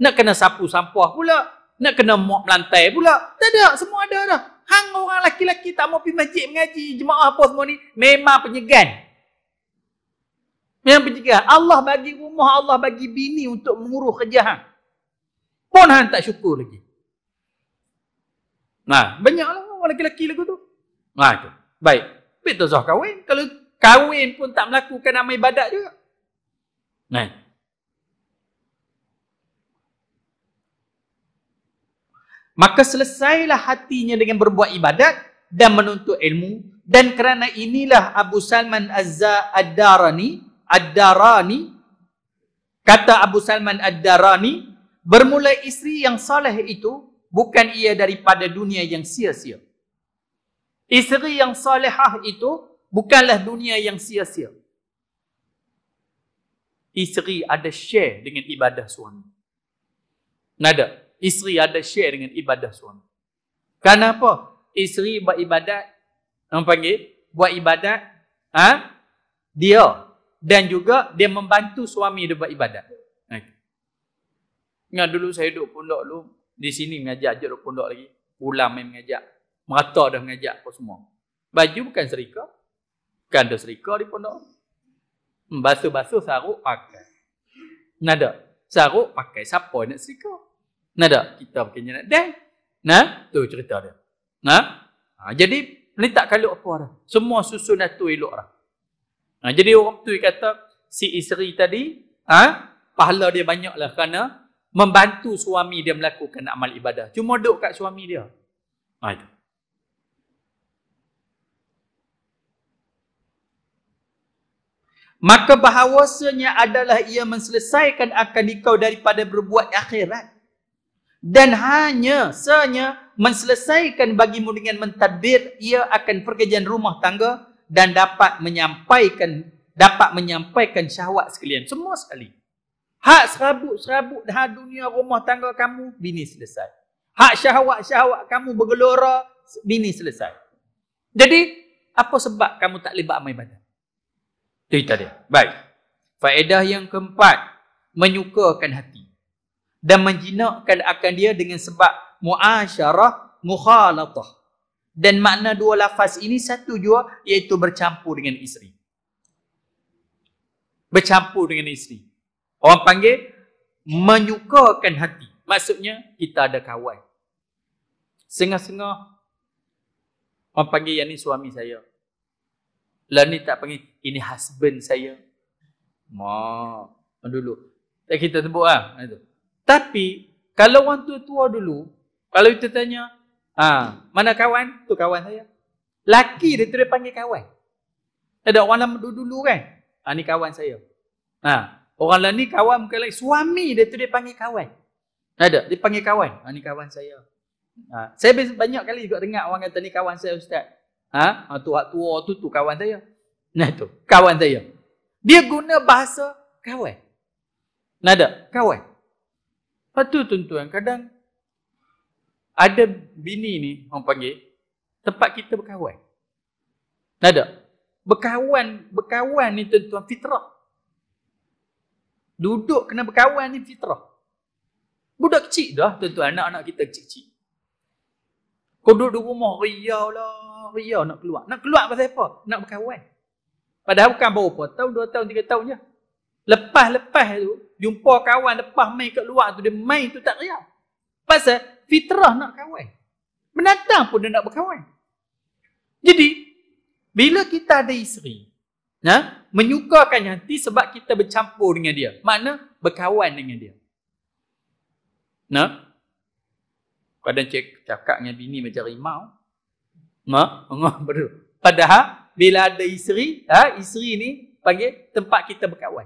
Nak kena sapu sampah pula. Nak kena mop lantai pula. Tak ada. Semua ada dah. Hang orang laki-laki tak mau pergi masjid mengaji jemaah apa semua ni. Memang penyegan. Yang ketiga, Allah bagi rumah, Allah bagi bini untuk menguruh kerja hang. Pun hang tak syukur lagi. Nah, banyaklah orang lelaki-lelaki lagu tu. Nah, tu. Baik. Betul sah kahwin. Kalau kahwin pun tak melakukan nama ibadat juga. Nah. Maka selesailah hatinya dengan berbuat ibadat dan menuntut ilmu. Dan kerana inilah Abu Salman Azza Ad-Darani Ad-Darani kata Abu Salman Ad-Darani bermula isteri yang soleh itu bukan ia daripada dunia yang sia-sia. Isteri yang solehah itu bukanlah dunia yang sia-sia. Isteri ada share dengan ibadah suami. Nada, isteri ada share dengan ibadah suami. Kenapa? Isteri buat ibadat, orang panggil, buat ibadat, ha? dia dan juga dia membantu suami dia buat ibadat. Ingat okay. dulu saya duduk pondok dulu, di sini mengajak je duduk pondok lagi. Pulang main mengajak. Merata dah mengajak apa semua. Baju bukan serika. Bukan ada serika di pondok. Hmm, basuh-basuh sarup pakai. Nada. Sarup pakai siapa nak serika? Nada. Kita pakai nak dan. Nah, tu cerita dia. Nah. Ha, jadi ni tak kalut apa dah. Semua susun dah tu elok dah. Ha, jadi orang tu kata si isteri tadi ha, pahala dia banyaklah kerana membantu suami dia melakukan amal ibadah. Cuma duduk kat suami dia. Ha, itu. Maka bahawasanya adalah ia menyelesaikan akan nikah daripada berbuat akhirat. Dan hanya senya menyelesaikan bagimu dengan mentadbir ia akan perkejian rumah tangga dan dapat menyampaikan dapat menyampaikan syahwat sekalian semua sekali hak serabut-serabut dah dunia rumah tangga kamu bini selesai hak syahwat-syahwat kamu bergelora bini selesai jadi apa sebab kamu tak lebat amal ibadah cerita dia baik faedah yang keempat menyukakan hati dan menjinakkan akan dia dengan sebab muasyarah mukhalatah dan makna dua lafaz ini satu jua iaitu bercampur dengan isteri. Bercampur dengan isteri. Orang panggil menyukakan hati. Maksudnya kita ada kawan. Sengah-sengah orang panggil yang ni suami saya. Lain ni tak panggil ini husband saya. Mak dulu. Tak kita sebut lah. Tapi kalau orang tua-tua dulu kalau kita tanya, Ha, mana kawan? Tu kawan saya. Laki dia tu dia panggil kawan. Ada orang lama dulu-dulu kan? Ha, ni kawan saya. Ha, orang lain ni kawan bukan lagi. Suami dia tu dia panggil kawan. Ada? Dia panggil kawan. Ha, ni kawan saya. Ha, saya banyak kali juga dengar orang kata ni kawan saya ustaz. Ha, ha tu hak tua tu tu kawan saya. Nah tu, kawan saya. Dia guna bahasa kawan. Nada, kawan. Patut tuan-tuan, kadang ada bini ni orang panggil tempat kita berkawan. Nada. Berkawan, berkawan ni tuan-tuan fitrah. Duduk kena berkawan ni fitrah. Budak kecil dah tuan anak-anak kita kecil-kecil. Kau duduk di rumah riau lah, riau nak keluar. Nak keluar pasal apa? Nak berkawan. Padahal bukan berapa tahun, dua tahun, tiga tahun je. Lepas-lepas tu, jumpa kawan lepas main kat luar tu, dia main tu tak riau. Pasal fitrah nak kawan. Menantang pun dia nak berkawan. Jadi, bila kita ada isteri, ya, ha? menyukakan hati sebab kita bercampur dengan dia. Makna berkawan dengan dia. Nah, pada cik cakap dengan bini macam rimau. Nah, ngah betul. Padahal bila ada isteri, ha, isteri ni panggil tempat kita berkawan.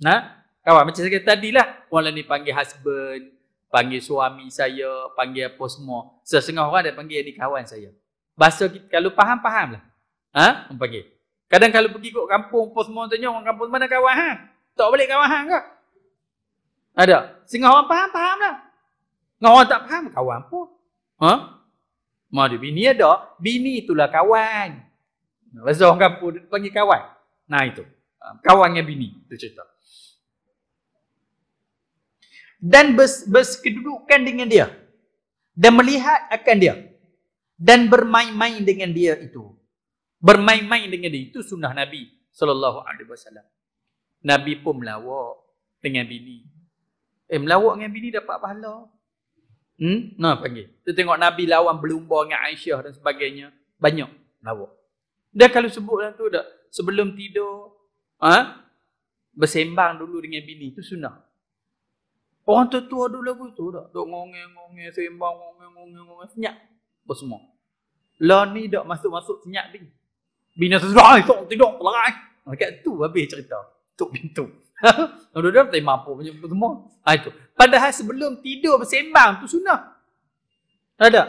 Nah, kawan macam saya tadi lah, orang ni panggil husband, panggil suami saya, panggil apa semua. Sesengah orang dia panggil adik kawan saya. Bahasa kita, kalau faham, faham lah. Ha? Panggil. Kadang kalau pergi ke kampung, apa semua tanya, orang kampung mana kawan ha? Tak boleh kawan ha ke? Ada. Sengah orang faham, faham lah. Sengah orang tak faham, kawan pun. Ha? Mana bini ada? Bini itulah kawan. Bahasa orang kampung panggil kawan. Nah itu. Kawannya bini. Itu cerita dan bers, bersekedudukan dengan dia dan melihat akan dia dan bermain-main dengan dia itu bermain-main dengan dia itu sunnah nabi sallallahu alaihi wasallam nabi pun melawak dengan bini eh melawak dengan bini dapat pahala hmm nah panggil tu tengok nabi lawan berlumba dengan aisyah dan sebagainya banyak lawak dia kalau sebutlah tu dah sebelum tidur ha bersembang dulu dengan bini itu sunnah Orang tertua dulu lagu itu tak? Duk ngongeng-ngongeng, sembang ngongeng-ngongeng, senyap. Apa semua? Lah ni tak masuk-masuk senyap ni. Bina sesuai, tak tidur, pelarai. Dekat tu habis cerita. Tuk pintu. Dua-dua tak mampu macam semua. Ha, itu. Padahal sebelum tidur bersembang tu sunnah. Ada?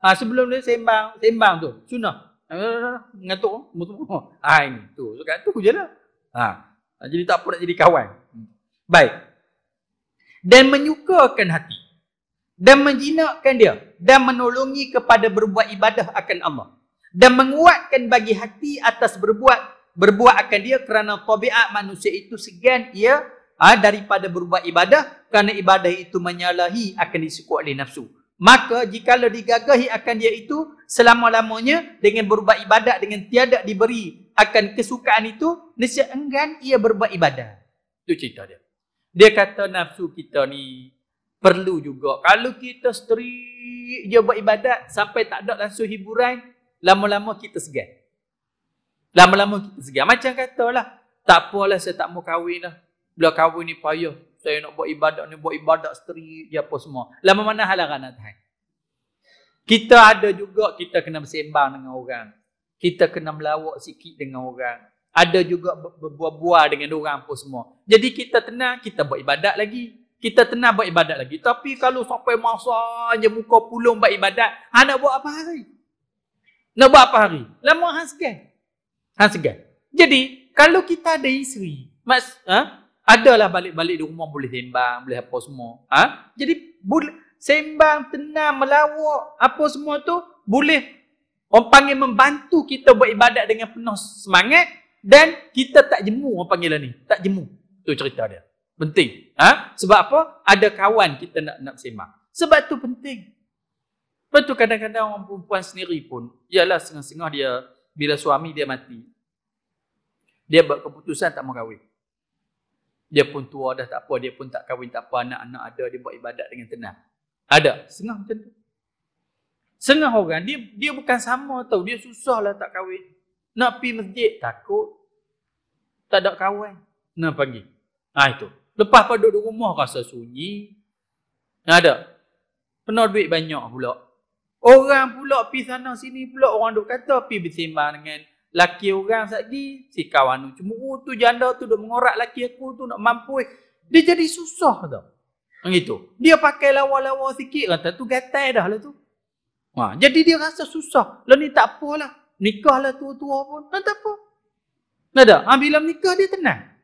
Ha, ah, sebelum dia sembang, sembang tu. Sunnah. Ah, Ngatuk. Ha, ini. Tu. Dekat tu je lah. Ha. Jadi tak apa nak jadi kawan. Hmm. Baik dan menyukakan hati dan menjinakkan dia dan menolongi kepada berbuat ibadah akan Allah dan menguatkan bagi hati atas berbuat berbuat akan dia kerana tabiat manusia itu segan ia ha, daripada berbuat ibadah kerana ibadah itu menyalahi akan disukuk oleh nafsu maka jika jikalau digagahi akan dia itu selama-lamanya dengan berbuat ibadah dengan tiada diberi akan kesukaan itu nescaya enggan ia berbuat ibadah itu cerita dia dia kata nafsu kita ni perlu juga. Kalau kita strik je buat ibadat sampai tak ada langsung hiburan, lama-lama kita segan. Lama-lama kita segan. Macam kata lah tak apalah saya tak mau kahwin lah. Bila kahwin ni payah. Saya nak buat ibadat ni, buat ibadat strik je apa semua. Lama mana halangan Tuhan. Kita ada juga kita kena bersembang dengan orang. Kita kena melawak sikit dengan orang ada juga berbuah-buah dengan orang apa semua. Jadi kita tenang, kita buat ibadat lagi. Kita tenang buat ibadat lagi. Tapi kalau sampai masa je muka pulung buat ibadat, ha nak buat apa hari? Nak buat apa hari? Lama hang segan. Hang segan. Jadi, kalau kita ada isteri, mas, ha? adalah balik-balik di rumah boleh sembang, boleh apa semua. Ha? Jadi, boleh, sembang, tenang, melawak, apa semua tu, boleh Orang panggil membantu kita buat ibadat dengan penuh semangat dan kita tak jemu orang panggilan lah ni tak jemu tu cerita dia penting ha? sebab apa ada kawan kita nak nak sembah sebab tu penting sebab tu kadang-kadang orang perempuan sendiri pun ialah sengah-sengah dia bila suami dia mati dia buat keputusan tak mau kahwin dia pun tua dah tak apa dia pun tak kahwin tak apa anak-anak ada dia buat ibadat dengan tenang ada sengah macam tu Sengah orang, dia, dia bukan sama tau. Dia susah lah tak kahwin. Nak pergi masjid takut. Tak ada kawan. Nak pergi. Ha, itu. Lepas pada duduk rumah rasa sunyi. Nak ada. Penuh duit banyak pula. Orang pula pergi sana sini pula. Orang duk kata pi bersembang dengan laki orang sekejap. Si kawan tu cemuru tu janda tu duk mengorak laki aku tu nak mampu. Dia jadi susah tau. Begitu. Dia pakai lawa-lawa sikit kata lah. tu gatai dah lah tu. Ha, jadi dia rasa susah. Lah ni tak apalah. Nikahlah tua-tua pun. Nah, tak apa. Nah, tak? Ha, bila nikah dia tenang.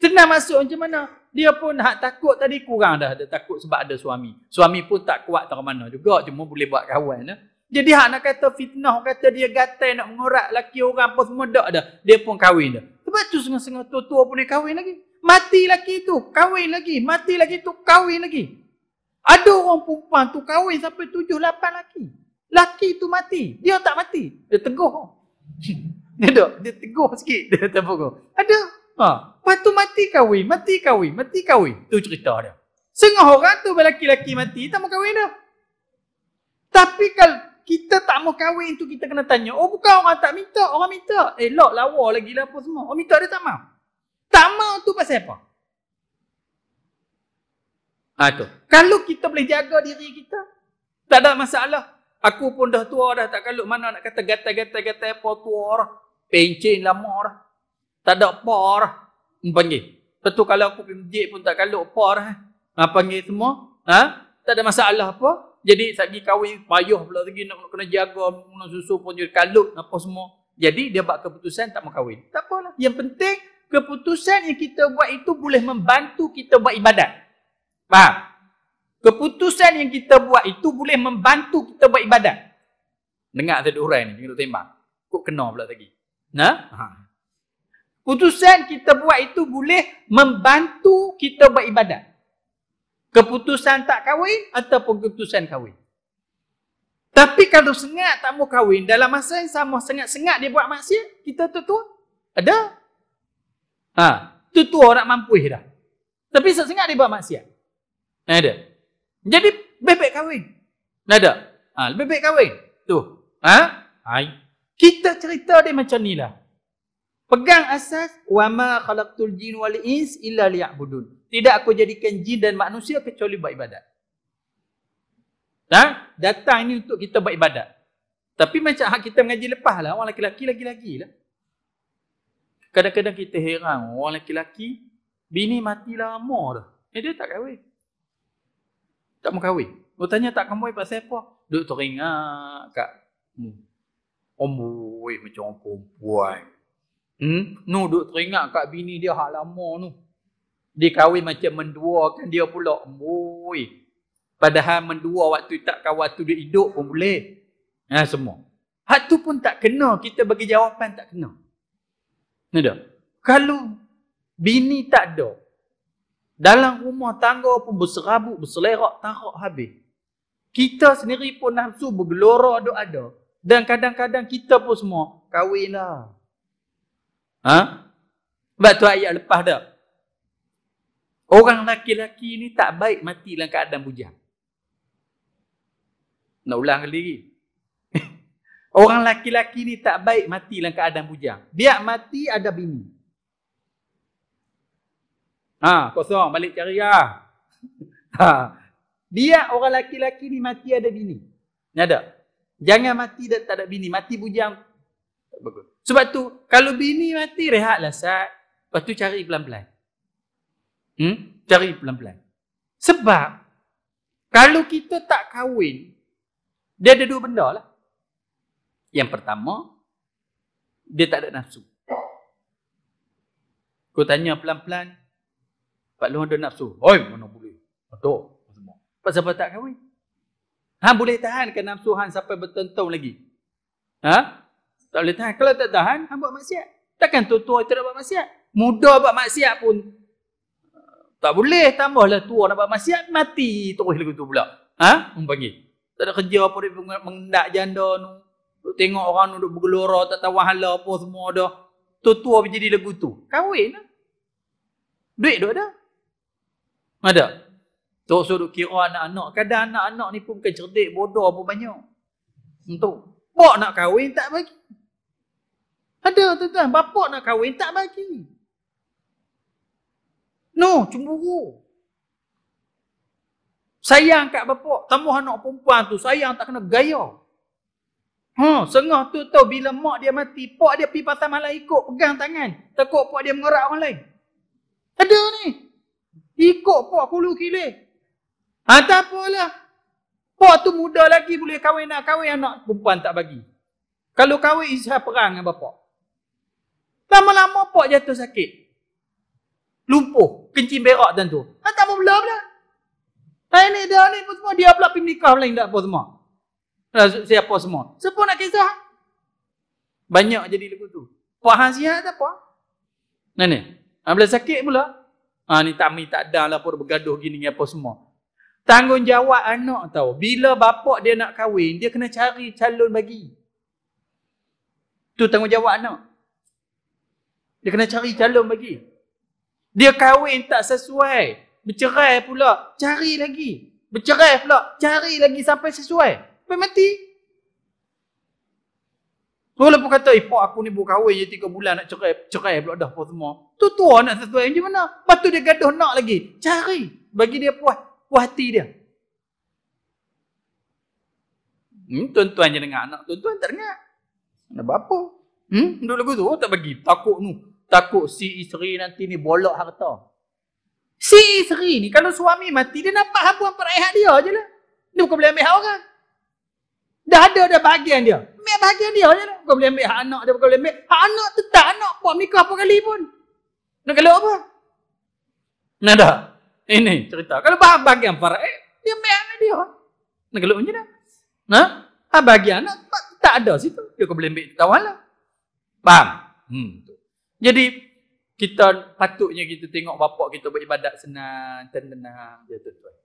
Tenang masuk macam mana? Dia pun hak takut tadi kurang dah. Dia takut sebab ada suami. Suami pun tak kuat tak mana juga. Cuma boleh buat kawan. Eh? Jadi hak nak kata fitnah. Kata dia gatai nak mengorak laki orang pun semua tak dah. Dia pun kahwin dah. Sebab tu sengah-sengah tua-tua pun dia kahwin lagi. Mati laki tu kahwin lagi. Mati laki tu kahwin lagi. Ada orang perempuan tu kahwin sampai tujuh lapan laki. Laki tu mati. Dia tak mati. Dia teguh. Dia tak? Dia teguh sikit. Dia tak teguh. Ada. Ha. Lepas tu mati kahwin. Mati kahwin. Mati kahwin. Tu cerita dia. Sengah orang tu lelaki-lelaki mati. Tak mau kahwin dah. Tapi kalau kita tak mau kahwin tu kita kena tanya. Oh bukan orang tak minta. Orang minta. Eh lak lawa lagi lah apa semua. Orang minta dia tak mau. Tak mau tu pasal apa? Ha, Kalau kita boleh jaga diri kita. Tak ada masalah. Aku pun dah tua dah tak kalut mana nak kata gata-gata-gata apa tua dah. Pencin lama dah. Tak ada apa dah. Panggil. Tentu kalau aku pergi masjid pun tak kalut apa dah. Ha, panggil semua. Ha? Tak ada masalah apa. Jadi saya kawin kahwin payuh pula lagi nak, nak kena jaga minum susu pun jadi kalut apa semua. Jadi dia buat keputusan tak mau kahwin. Tak apalah. Yang penting keputusan yang kita buat itu boleh membantu kita buat ibadat. Faham? Keputusan yang kita buat itu boleh membantu kita buat ibadat. Dengar tadi urai ni, tengok tembak. Kok kena pula tadi. Nah? Ha? Keputusan kita buat itu boleh membantu kita buat ibadat. Keputusan tak kahwin ataupun keputusan kahwin. Tapi kalau sengat tak mau kahwin, dalam masa yang sama sengat-sengat dia buat maksiat, kita tu tu Ada. Ha, tu tu orang mampu dah. Tapi sengat dia buat maksiat. Ada. Eh, jadi bebek kahwin. Nada. Ha, bebek kahwin. Tu. Ha? Hai. Kita cerita dia macam ni lah. Pegang asas wama khalaqtul jin wal ins illa liya'budun. Tidak aku jadikan jin dan manusia kecuali buat ibadat. Ha? Datang ni untuk kita buat ibadat. Tapi macam hak kita mengaji lepas lah. Orang lelaki lagi-lagi lah. Kadang-kadang kita heran. Orang lelaki-lelaki, bini mati lama dah. Eh, dia tak kahwin tak mau kahwin. Kau oh, tanya tak kamu apa siapa? Duk teringat kak. Hmm. Omboi macam orang perempuan. Hmm? No, duk teringat kak bini dia hak lama tu. Dia kahwin macam kan dia pula. Omboi. Padahal mendua waktu tak kawat waktu dia hidup pun boleh. Ha, semua. Hak tu pun tak kena. Kita bagi jawapan tak kena. Nada. Kalau bini tak ada, dalam rumah tangga pun berserabut, berselerak, tarak habis. Kita sendiri pun nafsu bergelora duk ada. Dan kadang-kadang kita pun semua kahwinlah. Ha? Sebab tu ayat lepas dah. Orang laki-laki ni tak baik mati dalam keadaan bujang. Nak ulang lagi. Orang laki-laki ni tak baik mati dalam keadaan bujang. Biar mati ada bini. Ha, kosong balik cari lah. Ha. Dia orang laki-laki ni mati ada bini. Ni ada. Jangan mati dan tak ada bini. Mati bujang. Bagus. Sebab tu, kalau bini mati, rehatlah saat. Lepas tu cari pelan-pelan. Hmm? Cari pelan-pelan. Sebab, kalau kita tak kahwin, dia ada dua benda lah. Yang pertama, dia tak ada nafsu. Kau tanya pelan-pelan, Pak Long ada nafsu. Hoi, mana boleh? Betul. Sebab siapa tak kahwin? Han boleh tahan ke nafsu Han sampai bertentu lagi? Ha? Tak boleh tahan. Kalau tak tahan, Han buat maksiat. Takkan tua-tua itu nak buat maksiat? Muda buat maksiat pun tak boleh. Tambahlah tua nak buat maksiat, mati terus lagi tu pula. Ha? Mumpangi. Tak ada kerja apa dia mengendak janda tu. Duk tengok orang tu duk bergelora, tak tahu hala apa semua dah. Tua-tua jadi lagu tu. Kahwin lah. Duit duk dah. Ada. Tok suruh kira oh, anak-anak. Kadang anak-anak ni pun bukan cerdik, bodoh pun banyak. Entuh. Bapak nak kahwin tak bagi. Ada tuan-tuan. Bapak nak kahwin tak bagi. No, cemburu. Sayang kat bapak. Tambah anak perempuan tu. Sayang tak kena gaya. Ha, sengah tu tau bila mak dia mati, pak dia pergi pasal malam ikut pegang tangan. Takut pak dia mengerak orang lain. Ada ni. Ikut pak puluh kilo. Ataupunlah. Pak tu muda lagi boleh kahwin nak kahwin anak perempuan tak bagi. Kalau kahwin isah perang dengan bapak. Lama-lama pak jatuh sakit. Lumpuh. Kencing berak tentu. Ha, ah, tak apa pula pula. Ah, Hai ni dia ni pun semua. Dia pula pergi menikah pula. Tak apa semua. Ah, siapa semua. Siapa nak kisah. Banyak jadi lagu tu. Pak Han sihat tak apa. Nah ni. Ha, bila sakit pula. Ha, ni tak mi tak ada lah pun bergaduh gini ni apa semua. Tanggungjawab anak tau. Bila bapak dia nak kahwin, dia kena cari calon bagi. Tu tanggungjawab anak. Dia kena cari calon bagi. Dia kahwin tak sesuai. Bercerai pula, cari lagi. Bercerai pula, cari lagi sampai sesuai. Sampai mati. Tu lah pun kata, ipok eh, aku ni berkahwin je tiga bulan nak cerai, cerai pula dah apa semua. Tu tua nak sesuai macam mana? Lepas tu dia gaduh nak lagi. Cari. Bagi dia puas, puas hati dia. Hmm, tuan-tuan je dengar anak. Tuan-tuan tak dengar. Nak buat apa? Hmm, dulu lagu tu oh, tak bagi. Takut ni. Takut si isteri nanti ni bolak harta. Si isteri ni kalau suami mati dia nampak habuan peraihan dia je lah. Dia bukan boleh ambil hak orang. Dah ada dah bahagian dia. Ambil bahagian dia je lah. Kau boleh ambil hak anak dia, kau boleh ambil. Hak anak tu tak anak buat nikah apa kali pun. Nak kalau apa? Nak dah. Ini eh, cerita. Kalau bahagian bahagian eh, dia ambil hak dia. Nak kalau macam mana? Ha? Hak bahagian anak tak, tak ada situ. Dia kau boleh ambil tawalah. lah. Faham? Hmm. Jadi, kita patutnya kita tengok bapak kita beribadat senang, tenang, dia ya, tuan-tuan.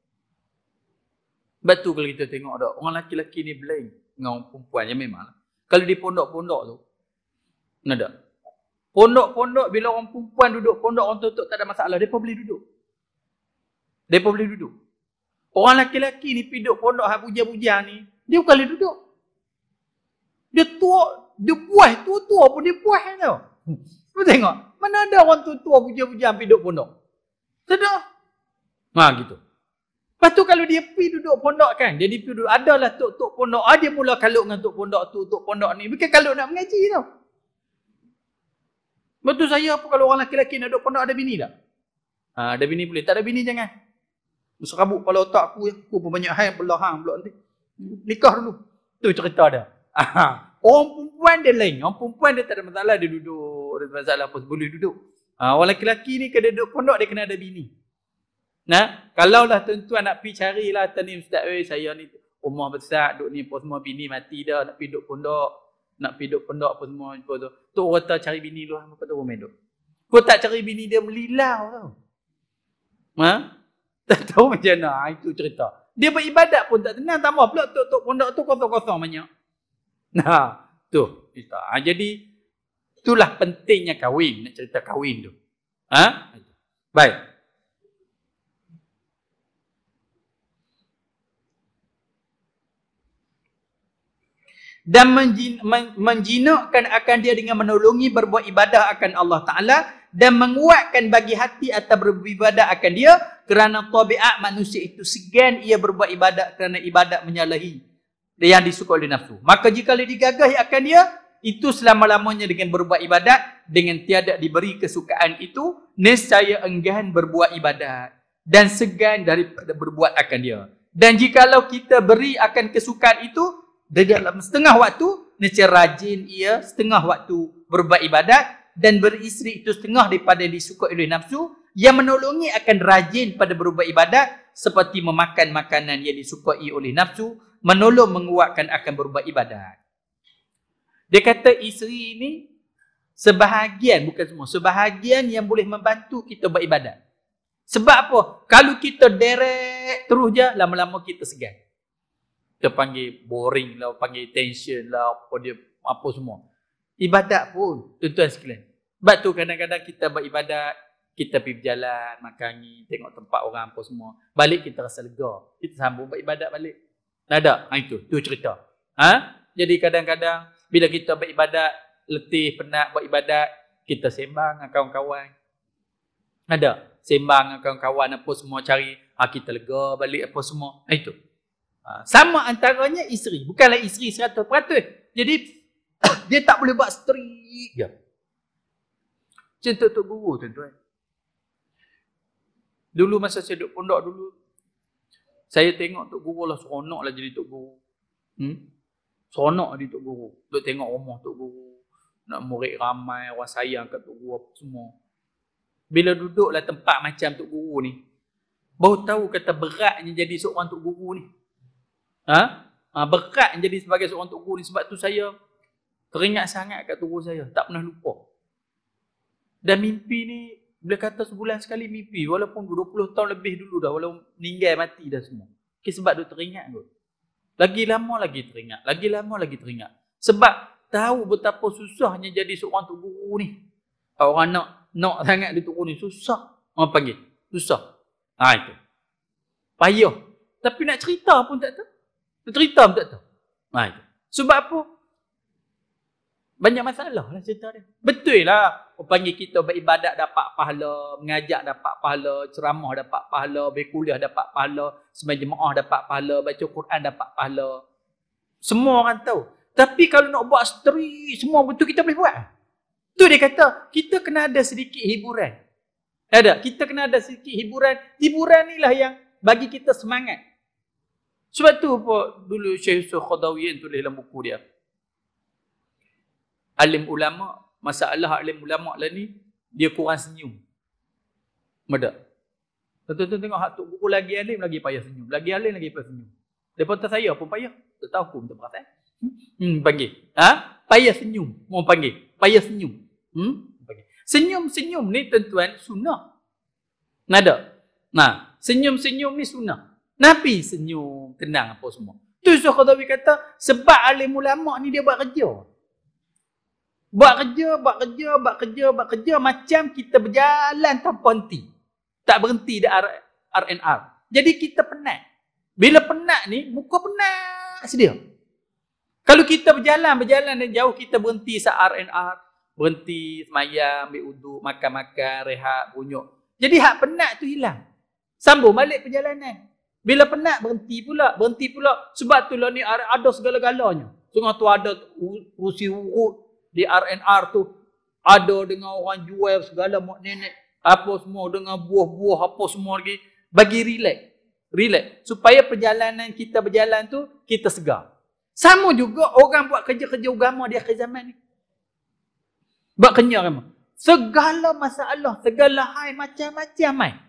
Sebab tu kalau kita tengok dah, orang lelaki-lelaki ni blank dengan perempuan yang memang. Lah. Kalau di pondok-pondok tu, nada. Pondok-pondok bila orang perempuan duduk, pondok orang tutup tak ada masalah, mereka boleh duduk. Mereka boleh duduk. Orang lelaki-lelaki ni pergi duduk pondok yang puja-puja ni, dia bukan boleh duduk. Dia tua, dia puas, tu tua pun dia puas tau. Lah. Lu tengok, mana ada orang tua-tua puja-puja pergi duduk pondok? Sedah. Ha, gitu. Lepas tu kalau dia pergi duduk pondok kan, jadi pergi duduk, adalah tok-tok pondok, ah, dia mula kalut dengan tok pondok tu, tok pondok ni. Bukan kalut nak mengaji tau. Betul saya apa kalau orang lelaki nak duduk pondok ada bini tak? Ha, ada bini boleh. Tak ada bini jangan. Masa rabuk kepala otak aku, aku pun banyak hal pula hang pula nanti. Nikah dulu. Tu cerita dia. Aha. Orang perempuan dia lain. Orang perempuan dia tak ada masalah dia duduk. Ada masalah apa boleh duduk. Ha, orang lelaki ni kena duduk pondok dia kena ada bini. Nah, kalaulah tuan-tuan nak pergi carilah tuan ni ustaz oi eh, saya ni rumah besar duk ni apa semua bini mati dah nak pergi duk pondok nak pergi duk pondok pun semua apa tu. Tu kata cari bini lu hang kata rumah duk. Kau tak cari bini dia melilau tau. Ha? Tak tahu macam mana ha, itu cerita. Dia beribadat pun tak tenang tambah pula tu tu pondok tu kosong-kosong banyak. Nah, tu cerita. Ha, jadi itulah pentingnya kahwin nak cerita kahwin tu. Ha? Baik. dan menjinakkan akan dia dengan menolongi berbuat ibadah akan Allah Ta'ala dan menguatkan bagi hati atau beribadah akan dia kerana tabiat manusia itu segan ia berbuat ibadah kerana ibadah menyalahi yang disukai oleh nafsu. Maka jika dia digagahi akan dia, itu selama-lamanya dengan berbuat ibadat dengan tiada diberi kesukaan itu nescaya enggan berbuat ibadat dan segan daripada berbuat akan dia dan jikalau kita beri akan kesukaan itu dalam setengah waktu nature rajin ia setengah waktu berbuat ibadat dan beristeri itu setengah daripada disukai oleh nafsu yang menolongi akan rajin pada berubah ibadat seperti memakan makanan yang disukai oleh nafsu menolong menguatkan akan berubah ibadat dia kata isteri ini sebahagian bukan semua sebahagian yang boleh membantu kita beribadat sebab apa kalau kita derek terus je lama-lama kita segan kita panggil boring lah, panggil tension lah, apa dia, apa semua. Ibadat pun, tuan-tuan sekalian. Sebab tu kadang-kadang kita beribadat, kita pergi berjalan, makan ni, tengok tempat orang apa semua. Balik kita rasa lega. Kita sambung beribadat balik. Tak ada? Ha, itu, tu cerita. Ha? Jadi kadang-kadang bila kita beribadat, letih, penat beribadat, kita sembang dengan kawan-kawan. Ada? Sembang dengan kawan-kawan apa semua, cari ha, kita lega balik apa semua. Ha, itu. Ha, sama antaranya isteri. Bukanlah isteri 100%. Jadi, dia tak boleh buat strik je. Ya. Macam tu Tok Guru tuan Dulu masa saya duduk pondok dulu, saya tengok Tok Guru lah, seronok lah jadi Tok Guru. Hmm? Seronok jadi Tok Guru. Duduk tengok rumah Tok Guru. Nak murid ramai, orang sayang kat Tok Guru apa semua. Bila duduklah tempat macam Tok Guru ni, baru tahu kata beratnya jadi seorang Tok Guru ni. Ha? ha? berkat jadi sebagai seorang tokoh ni sebab tu saya teringat sangat kat tokoh saya tak pernah lupa dan mimpi ni boleh kata sebulan sekali mimpi walaupun 20 tahun lebih dulu dah walaupun meninggal mati dah semua okay, sebab tu teringat kot lagi lama lagi teringat lagi lama lagi teringat sebab tahu betapa susahnya jadi seorang tok guru ni orang nak nak sangat di tok ni susah orang panggil susah ha itu payah tapi nak cerita pun tak tahu cerita tak tahu. Ha, Sebab apa? Banyak masalah lah cerita dia. Betul lah. Panggil kita beribadat dapat pahala, mengajak dapat pahala, ceramah dapat pahala, berkuliah dapat pahala, semai jemaah dapat pahala, baca Quran dapat pahala. Semua orang tahu. Tapi kalau nak buat seteri, semua betul kita boleh buat. Tu dia kata, kita kena ada sedikit hiburan. Ada, kita kena ada sedikit hiburan. Hiburan inilah yang bagi kita semangat. Sebab tu apa dulu Syekh Yusuf Khadawiyin tulis dalam buku dia. Alim ulama, masalah alim ulama lah ni, dia kurang senyum. Mada. Tentu-tentu tengok hak tok guru lagi alim lagi payah senyum, lagi alim lagi payah senyum. Depan tu saya pun payah, tak tahu pun tak perasan. Hmm, panggil. Ha? Payah senyum, mau panggil. Payah senyum. Hmm? Panggil. Senyum-senyum ni tentuan sunnah. Nada. Nah, senyum-senyum ni sunnah. Nabi senyum, tenang apa semua. Tu Syekh Khadawi kata, sebab alim ulama ni dia buat kerja. Buat kerja, buat kerja, buat kerja, buat kerja macam kita berjalan tanpa henti. Tak berhenti di R&R. Jadi kita penat. Bila penat ni, muka penat sedia. Kalau kita berjalan, berjalan dan jauh kita berhenti saat R&R. Berhenti, semayang, ambil uduk, makan-makan, rehat, bunyuk. Jadi hak penat tu hilang. Sambung balik perjalanan. Bila penat berhenti pula, berhenti pula. Sebab tu lah ni ada segala-galanya. Sungai tu ada usi urut di RNR tu. Ada dengan orang jual segala mak nenek. Apa semua dengan buah-buah apa semua lagi. Bagi relax. Relax. Supaya perjalanan kita berjalan tu, kita segar. Sama juga orang buat kerja-kerja agama di akhir zaman ni. Buat kerja agama. Segala masalah, segala hai macam-macam main.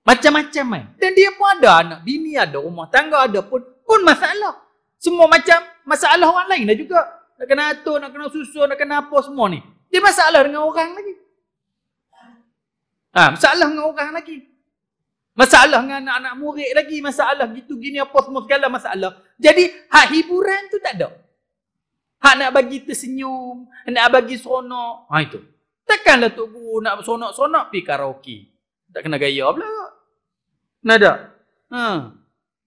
Macam-macam main. Dan dia pun ada anak bini, ada rumah tangga, ada pun pun masalah. Semua macam masalah orang lain dah juga. Nak kena atur, nak kena susun, nak kena apa semua ni. Dia masalah dengan orang lagi. Ha, masalah dengan orang lagi. Masalah dengan anak-anak murid lagi. Masalah gitu, gini, apa semua segala masalah. Jadi, hak hiburan tu tak ada. Hak nak bagi tersenyum, nak bagi seronok. Ha, itu. Takkanlah Tok Guru nak seronok-seronok pergi karaoke. Tak kena gaya pula. Nada. Ha.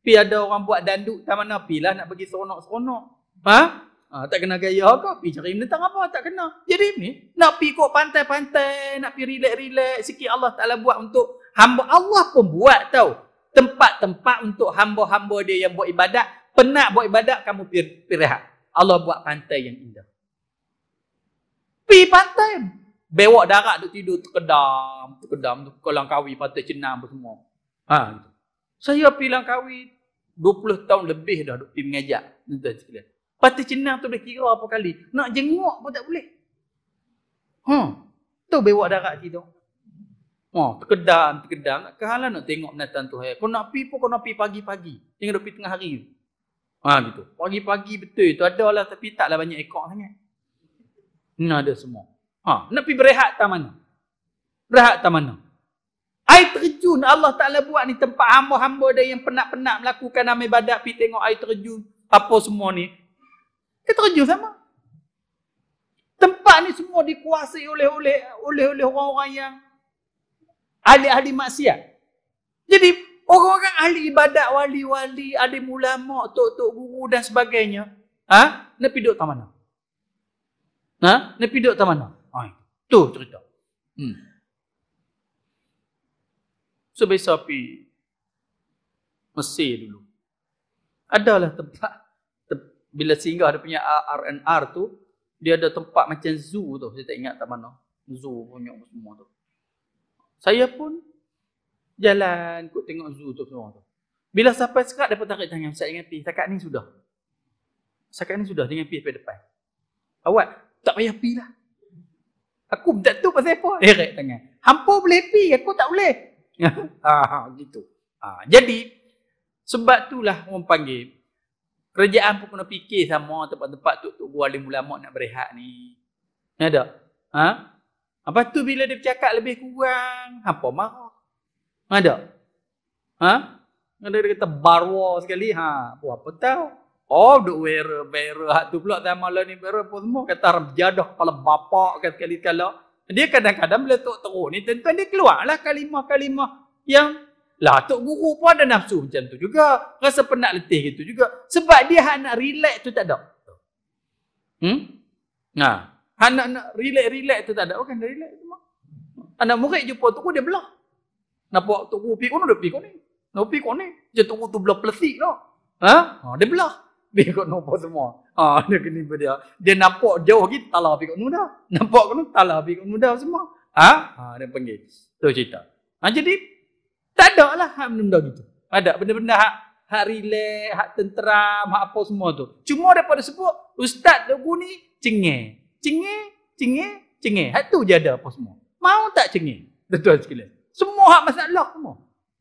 Pi ada orang buat danduk tak mana pilah nak bagi seronok-seronok. Ha? ha? tak kena gaya ke? Pi cari menentang apa? Tak kena. Jadi ni nak pi kok pantai-pantai, nak pi relax-relax sikit Allah Taala buat untuk hamba Allah pun buat tau. Tempat-tempat untuk hamba-hamba dia yang buat ibadat, penat buat ibadat kamu pi rehat. Allah buat pantai yang indah. Pi pantai. Bewak darat duk tidur terkedam, terkedam tu kolang kawi pantai cenang semua. Ha, gitu. Saya pergi Langkawi 20 tahun lebih dah duk pergi mengajak. Tuan-tuan sekalian. Pati Cina tu boleh kira apa kali. Nak jenguk pun tak boleh. Hmm. Tu bewak darat tu. Oh, ha, terkedang, terkedang. Kehalan nak tengok menatang tu. Kau nak pergi pun kau nak pergi pagi-pagi. Jangan pergi tengah hari tu. Ha, gitu. Pagi-pagi betul tu ada lah tapi taklah banyak ekor sangat. Nak ada semua. Ha, nak pergi berehat tak mana? Berehat tak mana? Air terjun Allah Ta'ala buat ni tempat hamba-hamba dia yang penat-penat melakukan amal ibadat pergi tengok air terjun apa semua ni dia terjun sama tempat ni semua dikuasai oleh oleh oleh oleh orang-orang yang ahli-ahli maksiat jadi orang-orang ahli ibadat wali-wali ahli ulama tok-tok guru dan sebagainya ha nak pergi duduk tak mana ha nak duduk tak mana ha tu cerita hmm sebesar pi Mesir dulu. Adalah tempat te, bila singgah dia punya RNR tu, dia ada tempat macam zoo tu. Saya tak ingat tak mana. Zoo punya semua tu. Saya pun jalan ikut tengok zoo tu semua tu. Bila sampai sekat dapat tarik tangan saya ingat pi sekat ni sudah. Sekat ni sudah dengan pi sampai depan. Awak tak payah pi lah. Aku tak tahu pasal apa. Erek tangan. Hampa boleh pi, aku tak boleh. ah, gitu. Ah, jadi sebab itulah orang panggil kerajaan pun kena fikir sama tempat-tempat tu tu gua alim ulama nak berehat ni. Ada. Ya ha? Apa tu bila dia bercakap lebih kurang, hampa marah. Ada. Ha? Ada ha? dia kata barwa sekali. Ha, apa apa tahu. Oh, duk wera-wera hak tu pula zaman lah ni wera pun semua kata jadah kepala bapak kat sekali kala. Dia kadang-kadang bila tok teruk ni tuan-tuan dia keluarlah kalimah-kalimah yang lah tok guru pun ada nafsu macam tu juga. Rasa penat letih gitu juga. Sebab dia hak nak relax tu tak ada. Hmm? Nah, ha. hak nak, nak relax-relax tu tak ada. Bukan dia relax cuma. Anak murid jumpa tok dia belah. Nampak tok guru pi kono pi kono ni. Nampak pi kono ni. Je tok guru tu belah plastik tu. Ha? Ha dia belah. Dia kono apa semua. Ah, ha, dia kena pada dia. Dia nampak jauh lagi talah pergi kat muda. Nampak kena talah pergi kat muda semua. Ha? Ha, dia panggil. Tu cerita. Ha, jadi tak ada lah hak benda-benda gitu. Ada benda-benda hak hak relax, hak tenteram, hak apa semua tu. Cuma daripada sebut ustaz dulu ni cengeng. Cengeng, cengeng, cengeng. Hak tu je ada apa semua. Mau tak cengeng? Tuan-tuan sekalian. Semua hak masalah semua.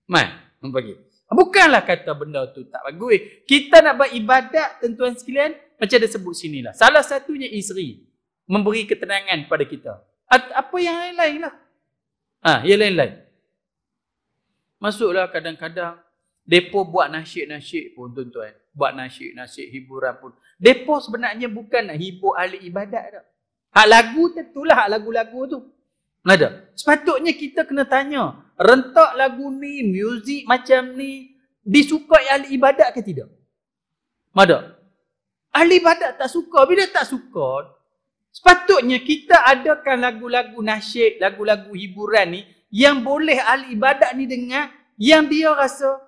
Mai, nampak Bukanlah kata benda tu tak bagus. Kita nak buat ibadat tuan-tuan sekalian, macam ada sebut sinilah. Salah satunya isteri memberi ketenangan kepada kita. Apa yang lain-lain lah. Ha, yang lain-lain. Masuklah kadang-kadang depo buat nasyid-nasyid pun tuan-tuan. Buat nasyid-nasyid hiburan pun. Depo sebenarnya bukan nak hibur ahli ibadat tak. Hak lagu tentulah hak lagu-lagu tu. Ada. Sepatutnya kita kena tanya, rentak lagu ni, muzik macam ni disukai ahli ibadat ke tidak? Ada. Ahli badak tak suka. Bila tak suka, sepatutnya kita adakan lagu-lagu nasyid, lagu-lagu hiburan ni yang boleh ahli ibadat ni dengar yang dia rasa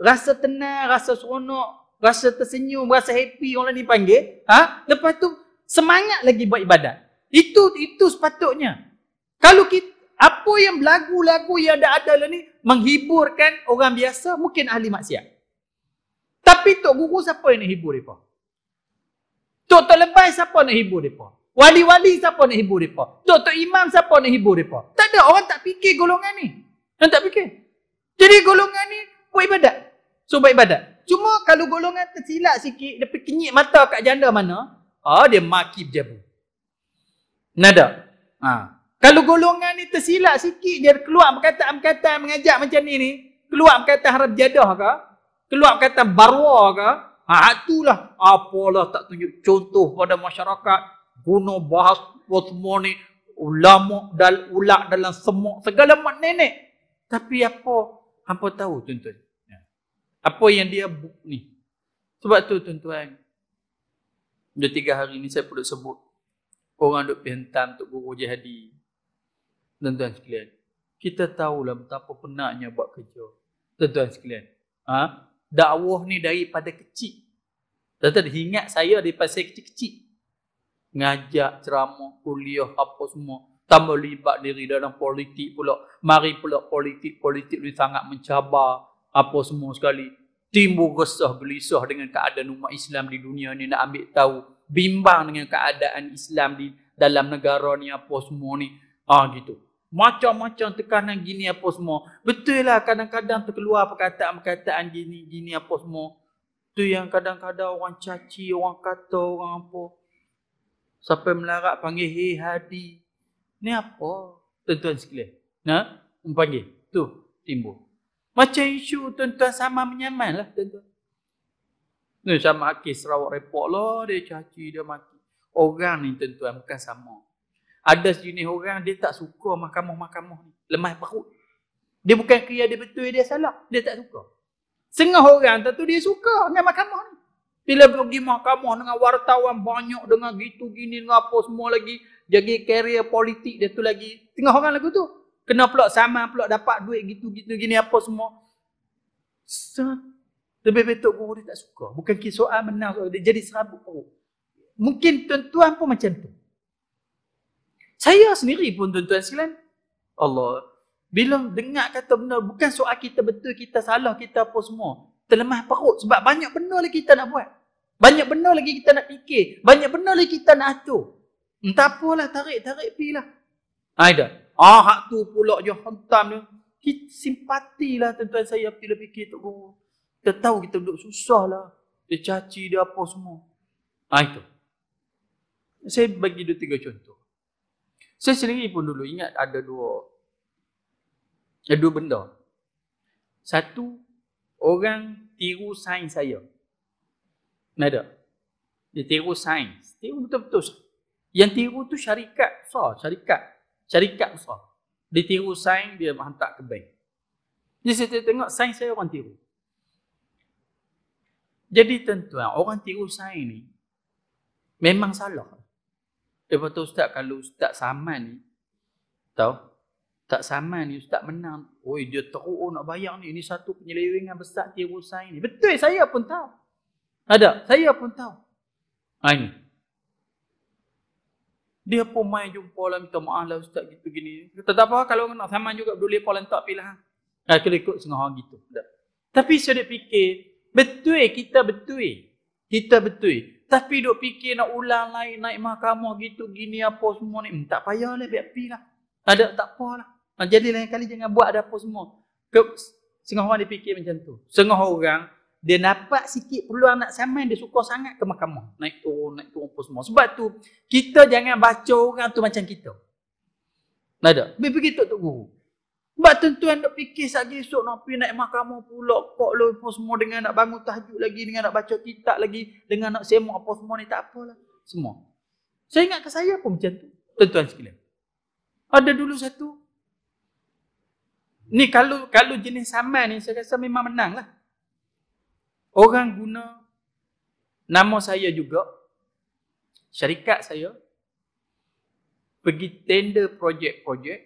rasa tenang, rasa seronok, rasa tersenyum, rasa happy orang ni panggil. Ha? Lepas tu semangat lagi buat ibadat. Itu itu sepatutnya. Kalau kita apa yang lagu-lagu yang ada adalah ni menghiburkan orang biasa mungkin ahli maksiat. Tapi tok guru siapa yang nak hibur depa? Tok-tok lebay siapa nak hibur mereka? Wali-wali siapa nak hibur mereka? Tok-tok imam siapa nak hibur mereka? Tak ada orang tak fikir golongan ni. Orang tak fikir. Jadi golongan ni buat ibadat. So buat ibadat. Cuma kalau golongan tersilap sikit, dia pergi mata kat janda mana, ah oh, dia maki berjabu. Nada. Ha. Kalau golongan ni tersilap sikit, dia keluar perkataan kata mengajak macam ni ni, keluar perkataan harap jadah ke, keluar perkataan barwa ke, Ha, itulah apalah tak tunjuk contoh pada masyarakat. Guna bahas semua ni. Ulama dal ulak dalam semua. Segala mak nenek. Tapi apa? Hampa tahu tuan-tuan. Ya. Apa yang dia buk ni. Sebab tu tuan-tuan. Dua tiga hari ni saya perlu sebut. Orang duk pihentam untuk guru jihadi. Tuan-tuan sekalian. Kita tahulah betapa penatnya buat kerja. Tuan-tuan sekalian. Ha? dakwah ni daripada kecil. Tentu dia ingat saya daripada saya kecil-kecil. Ngajak ceramah, kuliah, apa semua. Tambah melibat diri dalam politik pula. Mari pula politik-politik ni sangat mencabar apa semua sekali. Timbul resah gelisah dengan keadaan umat Islam di dunia ni nak ambil tahu. Bimbang dengan keadaan Islam di dalam negara ni apa semua ni. Ah ha, gitu. Macam-macam tekanan gini apa semua. Betul lah kadang-kadang terkeluar perkataan-perkataan gini, gini apa semua. Tu yang kadang-kadang orang caci, orang kata, orang apa. Sampai melarat panggil, hei hadi. Ni apa? Tuan-tuan sekalian. Ha? Nah, panggil. Tu, timbul. Macam isu tuan-tuan sama menyaman lah tuan-tuan. Ni sama Akis Sarawak report lah, dia caci, dia mati. Orang ni tuan-tuan bukan sama ada sejenis orang dia tak suka mahkamah-mahkamah ni. Lemah perut. Dia bukan kira dia betul dia salah. Dia tak suka. Sengah orang tentu dia suka dengan mahkamah ni. Bila pergi mahkamah dengan wartawan banyak dengan gitu gini dengan apa semua lagi. Jadi karier politik dia tu lagi. Tengah orang lagu tu. Kena pula sama pula dapat duit gitu-gitu gini apa semua. Lebih betul guru dia tak suka. Bukan kisah menang. Dia jadi serabut perut. Mungkin tuan-tuan pun macam tu. Saya sendiri pun tuan-tuan sekalian. Allah. Bila dengar kata benar, bukan soal kita betul, kita salah, kita apa semua. Terlemah perut sebab banyak benda lagi kita nak buat. Banyak benda lagi kita nak fikir. Banyak benda lagi kita nak atur. Entah apalah, tarik, tarik, pilah. Aida. Ha, ah, ha, hak tu pula je hentam dia. Simpati lah tuan-tuan saya bila fikir Tok Kita tahu kita duduk susah lah. Dia caci, dia apa semua. Ha, itu. Saya bagi dua tiga contoh. Saya sendiri pun dulu ingat ada dua ada eh, dua benda. Satu, orang tiru sains saya. Nada. Dia tiru sains. Tiru betul-betul. Yang tiru tu syarikat besar. Syarikat. Syarikat besar. Dia tiru sains, dia hantar ke bank. Jadi saya tengok sains saya orang tiru. Jadi tentu orang tiru sains ni memang salah. Eh betul ustaz kalau ustaz saman ni tahu tak sama ni ustaz menang. Oi dia teruk oh, nak bayar ni. Ini satu penyelewengan besar dia usah ini. Betul saya pun tahu. Ada, saya pun tahu. Ha ini. Dia pun main jumpa lah minta maaf lah ustaz gitu gini. Tetap apa kalau nak sama juga boleh pa lantak pilah. Ha nah, ha, kena ikut sengah gitu. Tak. Tapi saya dia fikir, betul kita betul. Kita betul. Tapi duk fikir nak ulang lain naik mahkamah gitu gini apa semua ni. Hmm, tak payah lah, biar pilah. Ada tak apalah. Nah, ha, jadi lain kali jangan buat ada apa semua. Ke, setengah orang dia fikir macam tu. Setengah orang dia dapat sikit peluang nak saman dia suka sangat ke mahkamah. Naik turun, naik turun apa semua. Sebab tu kita jangan baca orang tu macam kita. Nada. Biar begitu tu guru. Sebab tuan-tuan nak fikir sehari esok nak pergi naik mahkamah pula, kok lo apa semua dengan nak bangun tahajud lagi, dengan nak baca kitab lagi, dengan nak semak apa semua ni, tak apalah. Semua. Saya ingat ke saya pun macam tu. Tuan-tuan sekalian. Ada dulu satu. Ni kalau kalau jenis saman ni, saya rasa memang menang lah. Orang guna nama saya juga, syarikat saya, pergi tender projek-projek,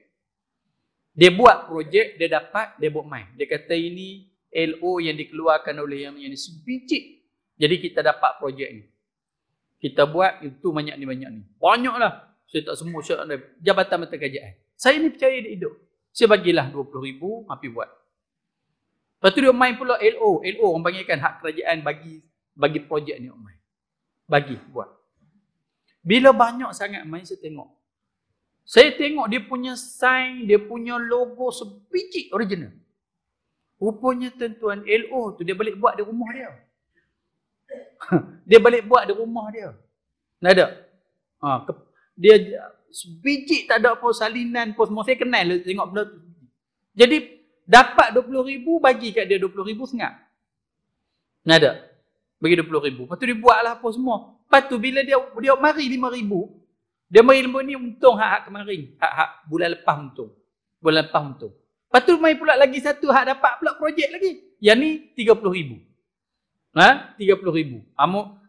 dia buat projek, dia dapat, dia buat main. Dia kata ini LO yang dikeluarkan oleh yang, ini sebijik. Jadi kita dapat projek ni. Kita buat itu banyak ni banyak ni. Banyaklah. Saya tak semua saya ada jabatan mata kerajaan. Saya ni percaya dia hidup. Saya bagilah 20 ribu, tapi buat. Lepas tu dia main pula LO. LO orang panggilkan hak kerajaan bagi bagi projek ni orang main. Bagi, buat. Bila banyak sangat main, saya tengok. Saya tengok dia punya sign, dia punya logo sepijik original. Rupanya tentuan LO tu dia balik buat di rumah dia. dia balik buat di rumah dia. Tak ada. Ha, dia sebiji tak ada apa salinan pun semua. Saya kenal tengok benda tu. Jadi dapat RM20,000 bagi kat dia RM20,000 sengat. Tak ada. Bagi RM20,000. Lepas tu dia buat lah apa semua. Lepas bila dia dia mari RM5,000, dia main ilmu ni untung hak-hak kemarin. Hak-hak bulan lepas untung. Bulan lepas untung. Lepas tu main pula lagi satu hak dapat pula projek lagi. Yang ni RM30,000. Ha? RM30,000.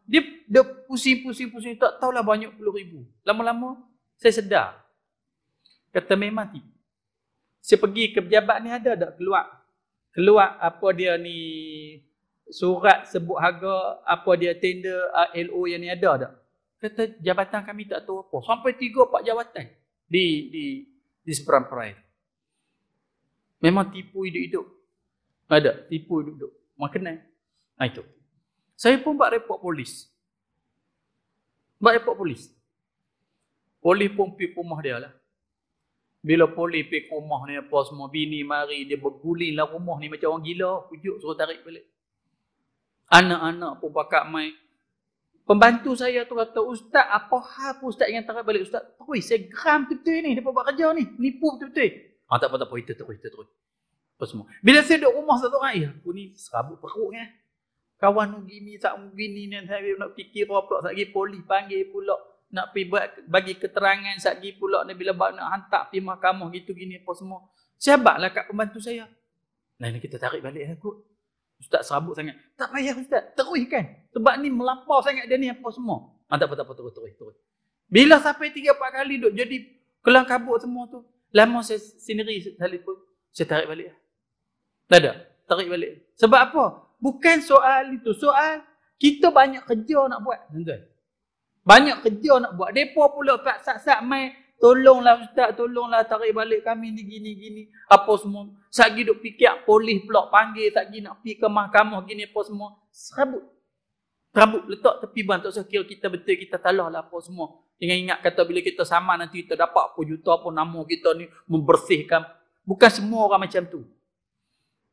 Dia, dia pusing-pusing-pusing. Tak tahulah banyak puluh ribu. Lama-lama saya sedar. Kata memang tipu. Saya pergi ke pejabat ni ada tak keluar? Keluar apa dia ni surat sebut harga apa dia tender uh, LO yang ni ada tak? kata jabatan kami tak tahu apa. Sampai tiga, empat jabatan di di di seperamperai. Memang tipu hidup-hidup. Ada, tipu hidup-hidup. Makanan. Nah ha, itu. Saya pun buat report polis. Buat report polis. Polis pun pergi rumah dia lah. Bila polis pergi rumah ni apa semua, bini mari, dia berguling lah rumah ni macam orang gila. Pujuk suruh tarik balik. Anak-anak pun pakat main. Pembantu saya tu kata, Ustaz, apa hal pun Ustaz ingin tarik balik Ustaz? Terui, saya geram betul-betul ni. Dia buat kerja ni. Nipu betul-betul. Ah, tak apa, tak apa. Kita terus, kita terus. Apa semua. Bila saya duduk rumah satu orang, ah, eh, aku ni serabut perut kan. Kawan gini, tak mungkin ni, saya nak fikir apa pula. Sekejap poli panggil pula. Nak pergi buat, bagi keterangan sekejap pula. Ni, bila bak, nak hantar pergi mahkamah gitu, gini, apa semua. Siabatlah kat pembantu saya. Nah, ini kita tarik balik aku. Lah kot. Ustaz serabut sangat. Tak payah Ustaz, terus kan. Sebab ni melampau sangat dia ni apa semua. Ah, tak apa, tak apa, terus, terus, terus. Bila sampai tiga, empat kali duduk jadi kelang kabut semua tu. Lama saya sendiri telefon, saya tarik balik. Lah. Tak ada, tarik balik. Sebab apa? Bukan soal itu. Soal kita banyak kerja nak buat. Banyak kerja nak buat. Depa pula tak sak-sak main Tolonglah ustaz, tolonglah tarik balik kami ni gini gini. Apa semua? Satgi duk fikir polis pula panggil, satgi nak pergi ke mahkamah gini apa semua. Serabut. Serabut letak tepi ban tak usah kita betul kita talah lah apa semua. Jangan ingat kata bila kita sama nanti kita dapat apa juta apa nama kita ni membersihkan. Bukan semua orang macam tu.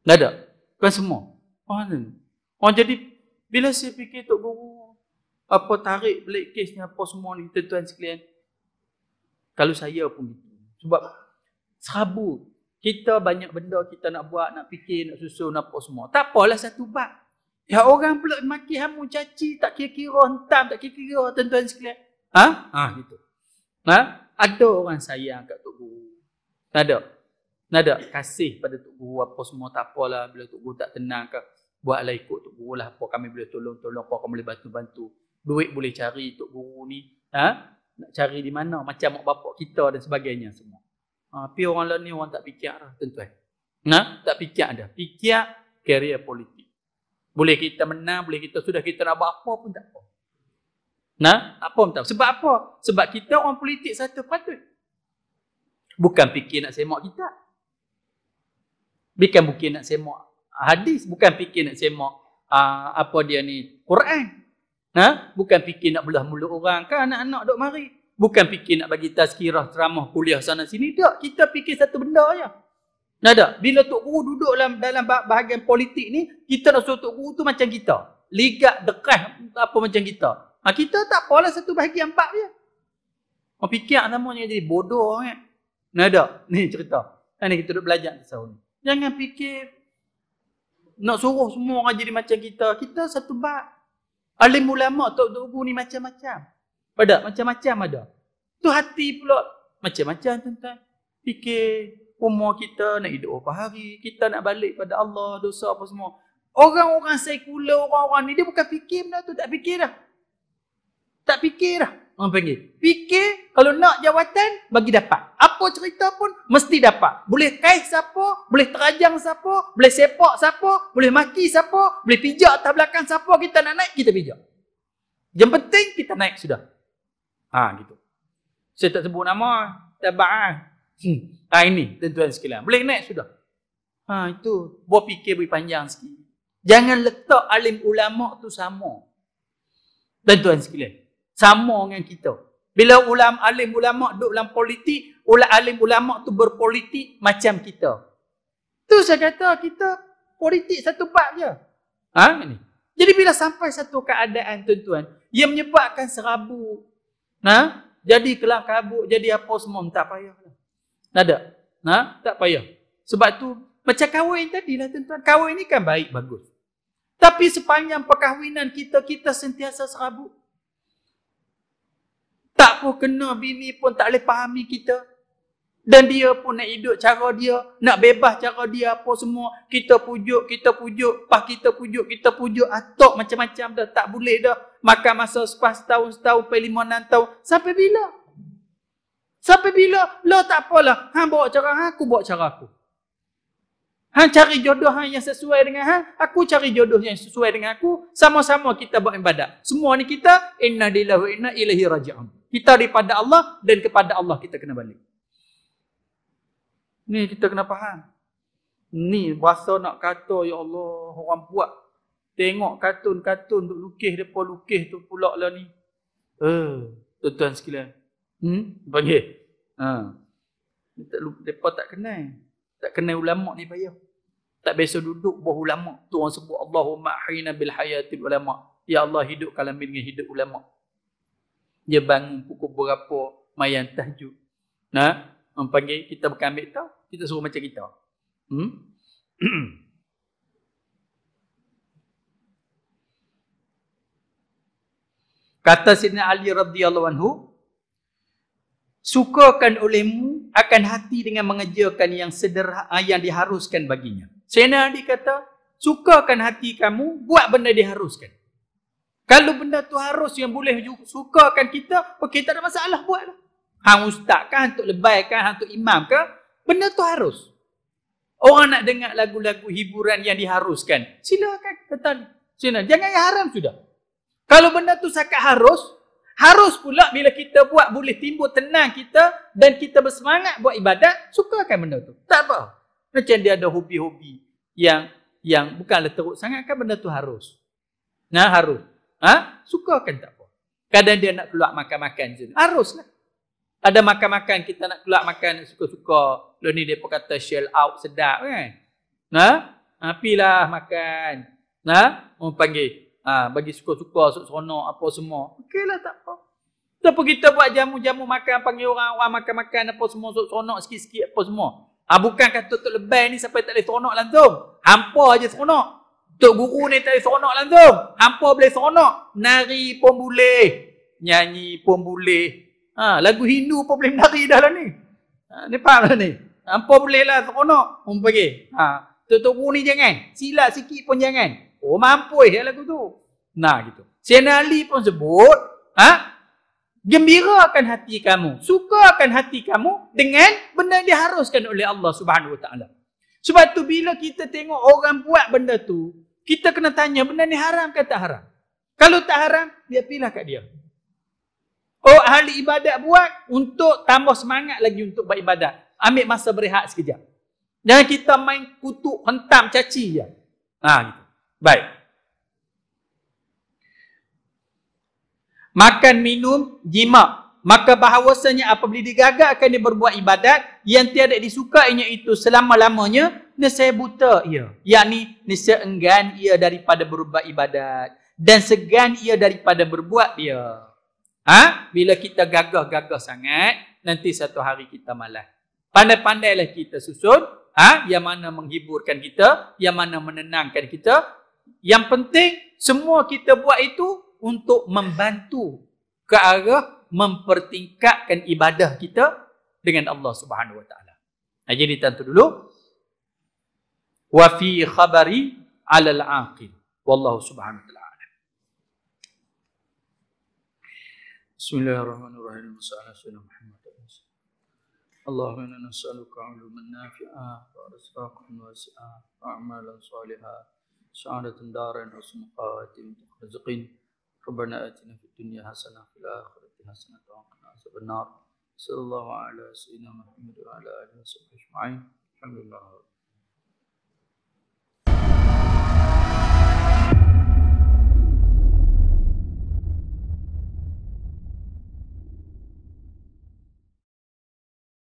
Tak ada. Bukan semua. Oh, ni. oh jadi bila saya fikir Tok Guru apa tarik balik kes ni apa semua ni tuan-tuan sekalian. Kalau saya pun gitu. Sebab serabut. Kita banyak benda kita nak buat, nak fikir, nak susun, nak apa semua. Tak apalah satu bab. Ya orang pula maki hamu caci, tak kira-kira hentam, tak kira-kira tuan-tuan sekalian. Ha? Ha gitu. Ha? Ada orang sayang kat Tok Guru. Tak ada. Tak ada. Kasih pada Tok Guru apa semua tak apalah bila Tok Guru tak tenang ke. Buatlah ikut Tok Guru lah apa kami boleh tolong-tolong, apa kami boleh bantu-bantu. Duit boleh cari Tok Guru ni. Ha? nak cari di mana macam mak bapak kita dan sebagainya semua. Ha, tapi orang lain ni orang tak fikir lah tuan-tuan. Nah, tak fikir dah. Fikir kerjaya politik. Boleh kita menang, boleh kita sudah kita nak buat apa pun tak apa. Nah, apa pun tak apa. Sebab apa? Sebab kita orang politik satu patut. Bukan fikir nak semak kita. Bukan fikir nak semak hadis. Bukan fikir nak semak uh, apa dia ni, Quran. Ha? Bukan fikir nak belah mulut orang. Kan anak-anak duduk mari. Bukan fikir nak bagi tazkirah, ceramah, kuliah sana sini. Tak, kita fikir satu benda je. Nah, tak? Bila Tok Guru duduk dalam, dalam bahagian politik ni, kita nak suruh Tok Guru tu macam kita. Ligat, dekah, apa macam kita. Ha, kita tak apalah satu bahagian bab je. Oh, fikir sama ni jadi bodoh orang kan? Nah, tak? Ni cerita. Ini ha, kita duduk belajar di sahur Jangan fikir nak suruh semua orang jadi macam kita. Kita satu bab. Alim ulama, tok-tok guru ni macam-macam. Pada macam-macam ada. Tu hati pula macam-macam tuan-tuan. Fikir umur kita nak hidup apa hari, kita nak balik pada Allah, dosa apa semua. Orang-orang sekular, orang-orang ni dia bukan fikir benda tu, tak fikir dah tak fikir lah orang panggil. Fikir kalau nak jawatan, bagi dapat. Apa cerita pun, mesti dapat. Boleh kais siapa, boleh terajang siapa, boleh sepak siapa, boleh maki siapa, boleh pijak atas belakang siapa, kita nak naik, kita pijak. Yang penting, kita naik sudah. Ha, gitu. Saya tak sebut nama, Tak ah. Hmm. Ha, ini, tentuan sekalian. Boleh naik sudah. Ha, itu. Buat fikir lebih panjang sikit. Jangan letak alim ulama' tu sama. Tentuan sekalian sama dengan kita. Bila ulam alim ulama duduk dalam politik, ulam alim ulama tu berpolitik macam kita. Tu saya kata kita politik satu bab je. Ha ni. Jadi bila sampai satu keadaan tuan-tuan, ia menyebabkan serabut. Nah, ha? jadi kelak kabut, jadi apa semua tak payahlah. Tak ada. Nah, ha? tak payah. Sebab tu macam kahwin tadi lah tuan-tuan. Kahwin ni kan baik bagus. Tapi sepanjang perkahwinan kita kita sentiasa serabut. Tak pun kena bini pun tak boleh fahami kita. Dan dia pun nak hidup cara dia, nak bebas cara dia apa semua. Kita pujuk, kita pujuk, pas kita pujuk, kita pujuk. atau macam-macam dah, tak boleh dah. Makan masa sepas tahun setahun, sampai lima, enam tahun. Sampai bila? Sampai bila? Lah tak apalah. Han bawa cara, ha, aku bawa cara aku. Han cari jodoh han yang sesuai dengan han. Aku cari jodoh yang sesuai dengan aku. Sama-sama kita buat ibadat. Semua ni kita, inna dillahu inna ilahi raja'am. Kita daripada Allah dan kepada Allah kita kena balik. Ni kita kena faham. Ni bahasa nak kata ya Allah orang buat. Tengok katun kartun duk lukis depa lukis tu pula lah ni. Eh, tuan-tuan sekalian. Hmm, panggil. Ha. Depa tak, depa tak kenal. Tak kenal ulama ni payah. Tak biasa duduk buah ulama. Tu orang sebut Allahumma ahina bil hayati ulama. Ya Allah hidupkan kalamin dengan hidup ulama dia bangun pukul berapa mayan tahajud. Nah, orang kita bukan ambil tahu, kita suruh macam kita. Hmm? Kata Sidina Ali radhiyallahu anhu, sukakan olehmu akan hati dengan mengejarkan yang sederhana ah, yang diharuskan baginya. Sayyidina Ali kata, sukakan hati kamu buat benda diharuskan. Kalau benda tu harus yang boleh sukakan kita, okey tak ada masalah buatlah. Hang ustaz kan, hang tok kan, hang tok imam kan? benda tu harus. Orang nak dengar lagu-lagu hiburan yang diharuskan, silakan kata, Sini, jangan yang haram sudah. Kalau benda tu sakat harus, harus pula bila kita buat boleh timbul tenang kita dan kita bersemangat buat ibadat, sukakan benda tu. Tak apa. Macam dia ada hobi-hobi yang yang bukanlah teruk sangat kan benda tu harus. Nah, harus. Ha? Suka kan tak apa. Kadang dia nak keluar makan-makan je. Haruslah. Ada makan-makan kita nak keluar makan suka-suka. Lepas ni dia pun kata shell out sedap kan. Nah, ha? ha, pilah makan. Nah, ha? oh, panggil. Ha, bagi suka-suka, seronok apa semua. Okeylah tak apa. Tapi kita buat jamu-jamu makan, panggil orang-orang makan-makan apa semua, seronok sikit-sikit apa semua. Ha, bukan kata tutup lebih ni sampai tak boleh seronok langsung. Hampa aje seronok. Tok guru ni tak seronok langsung. Hampa boleh seronok. Nari pun boleh. Nyanyi pun boleh. Ha, lagu Hindu pun boleh menari dah lah ni. Ha, ni faham lah ni. Hampa boleh lah seronok. Hum pergi. Ha, tok, guru ni jangan. Silap sikit pun jangan. Oh mampu eh ya lagu tu. Nah gitu. Senali pun sebut. Ha? akan hati kamu. suka akan hati kamu dengan benda yang diharuskan oleh Allah Subhanahu Wa Taala. Sebab tu bila kita tengok orang buat benda tu, kita kena tanya benda ni haram ke tak haram. Kalau tak haram, dia pilih kat dia. Oh, ahli ibadat buat untuk tambah semangat lagi untuk beribadat. Ambil masa berehat sekejap. Jangan kita main kutuk, hentam, caci je. Ha, gitu. Baik. Makan, minum, jima. Maka bahawasanya apabila akan dia berbuat ibadat, yang tiada disukainya itu selama-lamanya, nisai buta ia. Yakni nisai enggan ia daripada berubah ibadat. Dan segan ia daripada berbuat dia. Ha? Bila kita gagah-gagah sangat, nanti satu hari kita malas. Pandai-pandailah kita susun. Ha? Yang mana menghiburkan kita, yang mana menenangkan kita. Yang penting, semua kita buat itu untuk membantu ke arah mempertingkatkan ibadah kita dengan Allah Subhanahu Wa Taala. Ha, jadi tentu dulu. وفي خبري على العاقل والله سبحانه وتعالى بسم الله الرحمن الرحيم صلى على سيدنا محمد اللهم انا نسالك علما نافعا ورزقا واسعا واعمالا صالحا سعادة دارا حسن خواتم رزقين ربنا اتنا في الدنيا حسنة وفي الآخرة حسنة وقنا عذاب النار صلى الله على سيدنا محمد وعلى آله وصحبه أجمعين الحمد لله رب